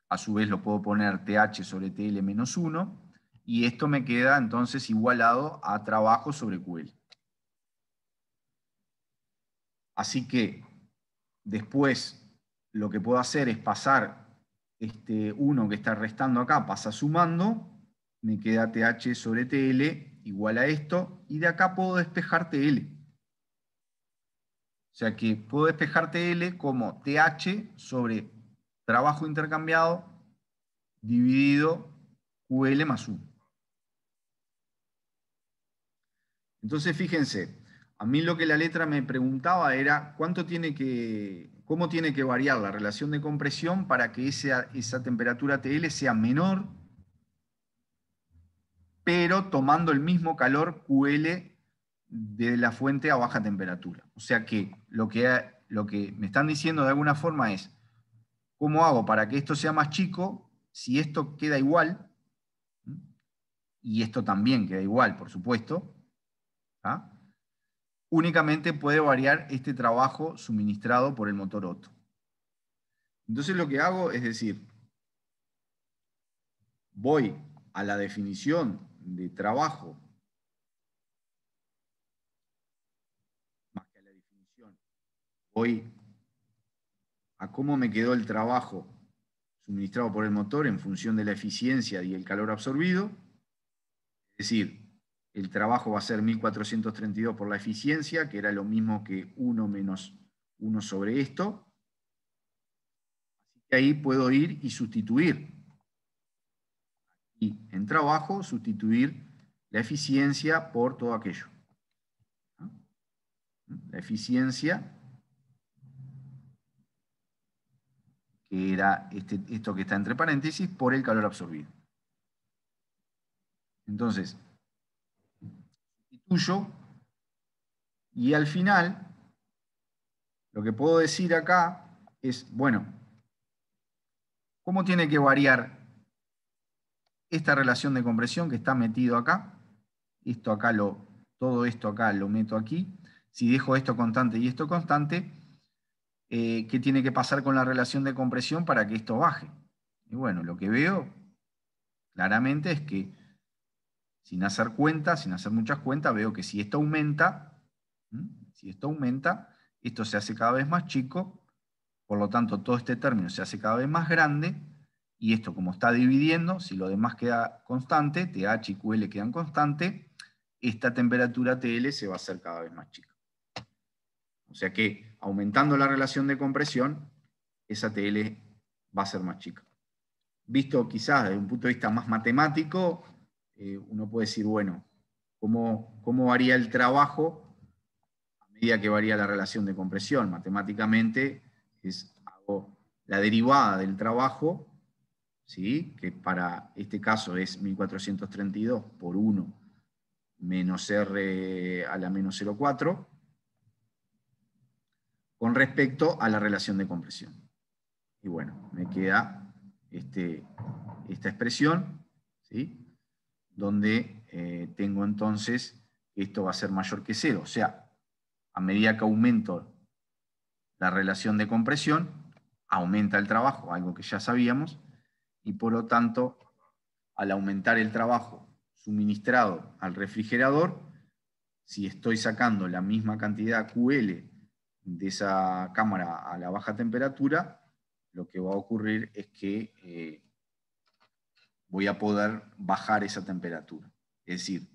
a su vez lo puedo poner TH sobre TL menos 1 y esto me queda entonces igualado a trabajo sobre QL. Así que después lo que puedo hacer es pasar este 1 que está restando acá, pasa sumando, me queda TH sobre TL igual a esto, y de acá puedo despejar TL. O sea que puedo despejar TL como TH sobre trabajo intercambiado dividido QL más 1. Entonces, fíjense, a mí lo que la letra me preguntaba era cuánto tiene que, cómo tiene que variar la relación de compresión para que esa, esa temperatura TL sea menor, pero tomando el mismo calor QL de la fuente a baja temperatura. O sea que lo que, lo que me están diciendo de alguna forma es, ¿cómo hago para que esto sea más chico si esto queda igual? Y esto también queda igual, por supuesto. ¿ah? Únicamente puede variar este trabajo suministrado por el motor Otto. Entonces lo que hago es decir, voy a la definición de trabajo hoy a cómo me quedó el trabajo suministrado por el motor en función de la eficiencia y el calor absorbido. Es decir, el trabajo va a ser 1432 por la eficiencia, que era lo mismo que 1 menos 1 sobre esto. Así que ahí puedo ir y sustituir. Y en trabajo, sustituir la eficiencia por todo aquello. La eficiencia era este, esto que está entre paréntesis, por el calor absorbido. Entonces, sustituyo y al final lo que puedo decir acá es, bueno, ¿cómo tiene que variar esta relación de compresión que está metido acá? Esto acá lo, todo esto acá lo meto aquí. Si dejo esto constante y esto constante, eh, qué tiene que pasar con la relación de compresión para que esto baje. Y bueno, lo que veo claramente es que sin hacer cuentas, sin hacer muchas cuentas, veo que si esto aumenta, si esto aumenta, esto se hace cada vez más chico, por lo tanto todo este término se hace cada vez más grande, y esto como está dividiendo, si lo demás queda constante, TH y QL quedan constante, esta temperatura TL se va a hacer cada vez más chica. O sea que aumentando la relación de compresión, esa TL va a ser más chica. Visto quizás desde un punto de vista más matemático, eh, uno puede decir, bueno, ¿cómo, varía el trabajo a medida que varía la relación de compresión? Matemáticamente es hago la derivada del trabajo, ¿sí? que para este caso es 1432 por 1 menos R a la menos 04, con respecto a la relación de compresión. Y bueno, me queda este, esta expresión, ¿sí? donde eh, tengo entonces esto va a ser mayor que cero. O sea, a medida que aumento la relación de compresión, aumenta el trabajo, algo que ya sabíamos, y por lo tanto, al aumentar el trabajo suministrado al refrigerador, si estoy sacando la misma cantidad QL de esa cámara a la baja temperatura, lo que va a ocurrir es que eh, voy a poder bajar esa temperatura. Es decir,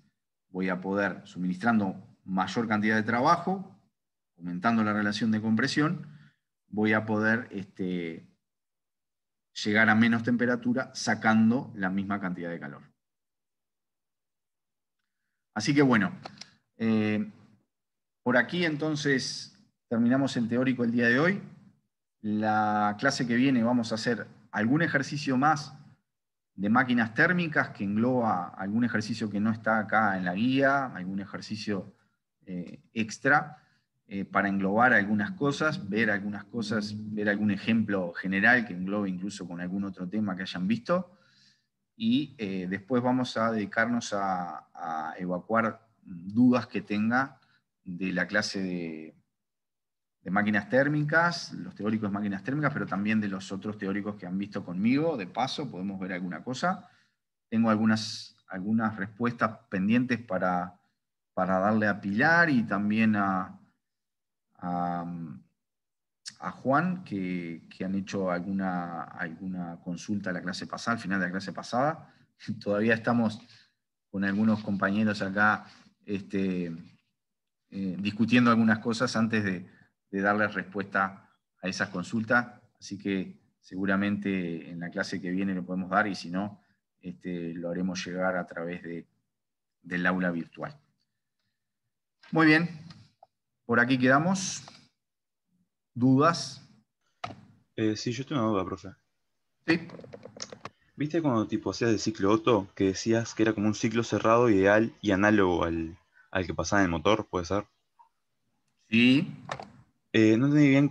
voy a poder, suministrando mayor cantidad de trabajo, aumentando la relación de compresión, voy a poder este, llegar a menos temperatura sacando la misma cantidad de calor. Así que bueno, eh, por aquí entonces terminamos el teórico el día de hoy. La clase que viene vamos a hacer algún ejercicio más de máquinas térmicas que engloba algún ejercicio que no está acá en la guía, algún ejercicio eh, extra eh, para englobar algunas cosas, ver algunas cosas, ver algún ejemplo general que englobe incluso con algún otro tema que hayan visto. Y eh, después vamos a dedicarnos a evacuar dudas que tenga de la clase de, de máquinas térmicas, los teóricos de máquinas térmicas, pero también de los otros teóricos que han visto conmigo. De paso, podemos ver alguna cosa. Tengo algunas, algunas respuestas pendientes para, darle a Pilar y también a, a, Juan, que, han hecho alguna, alguna consulta a la clase pasada, al final de la clase pasada. Todavía estamos con algunos compañeros acá este, eh, discutiendo algunas cosas antes de de darles respuesta a esas consultas. Así que seguramente en la clase que viene lo podemos dar y si no, este, lo haremos llegar a través de, del aula virtual. Muy bien, por aquí quedamos. ¿Dudas? Eh, sí, yo tengo una duda, profe. Sí. ¿Viste cuando tipo hacías el ciclo Otto que decías que era como un ciclo cerrado, ideal y análogo al, al que pasaba en el motor, puede ser? Sí, eh, no entendí bien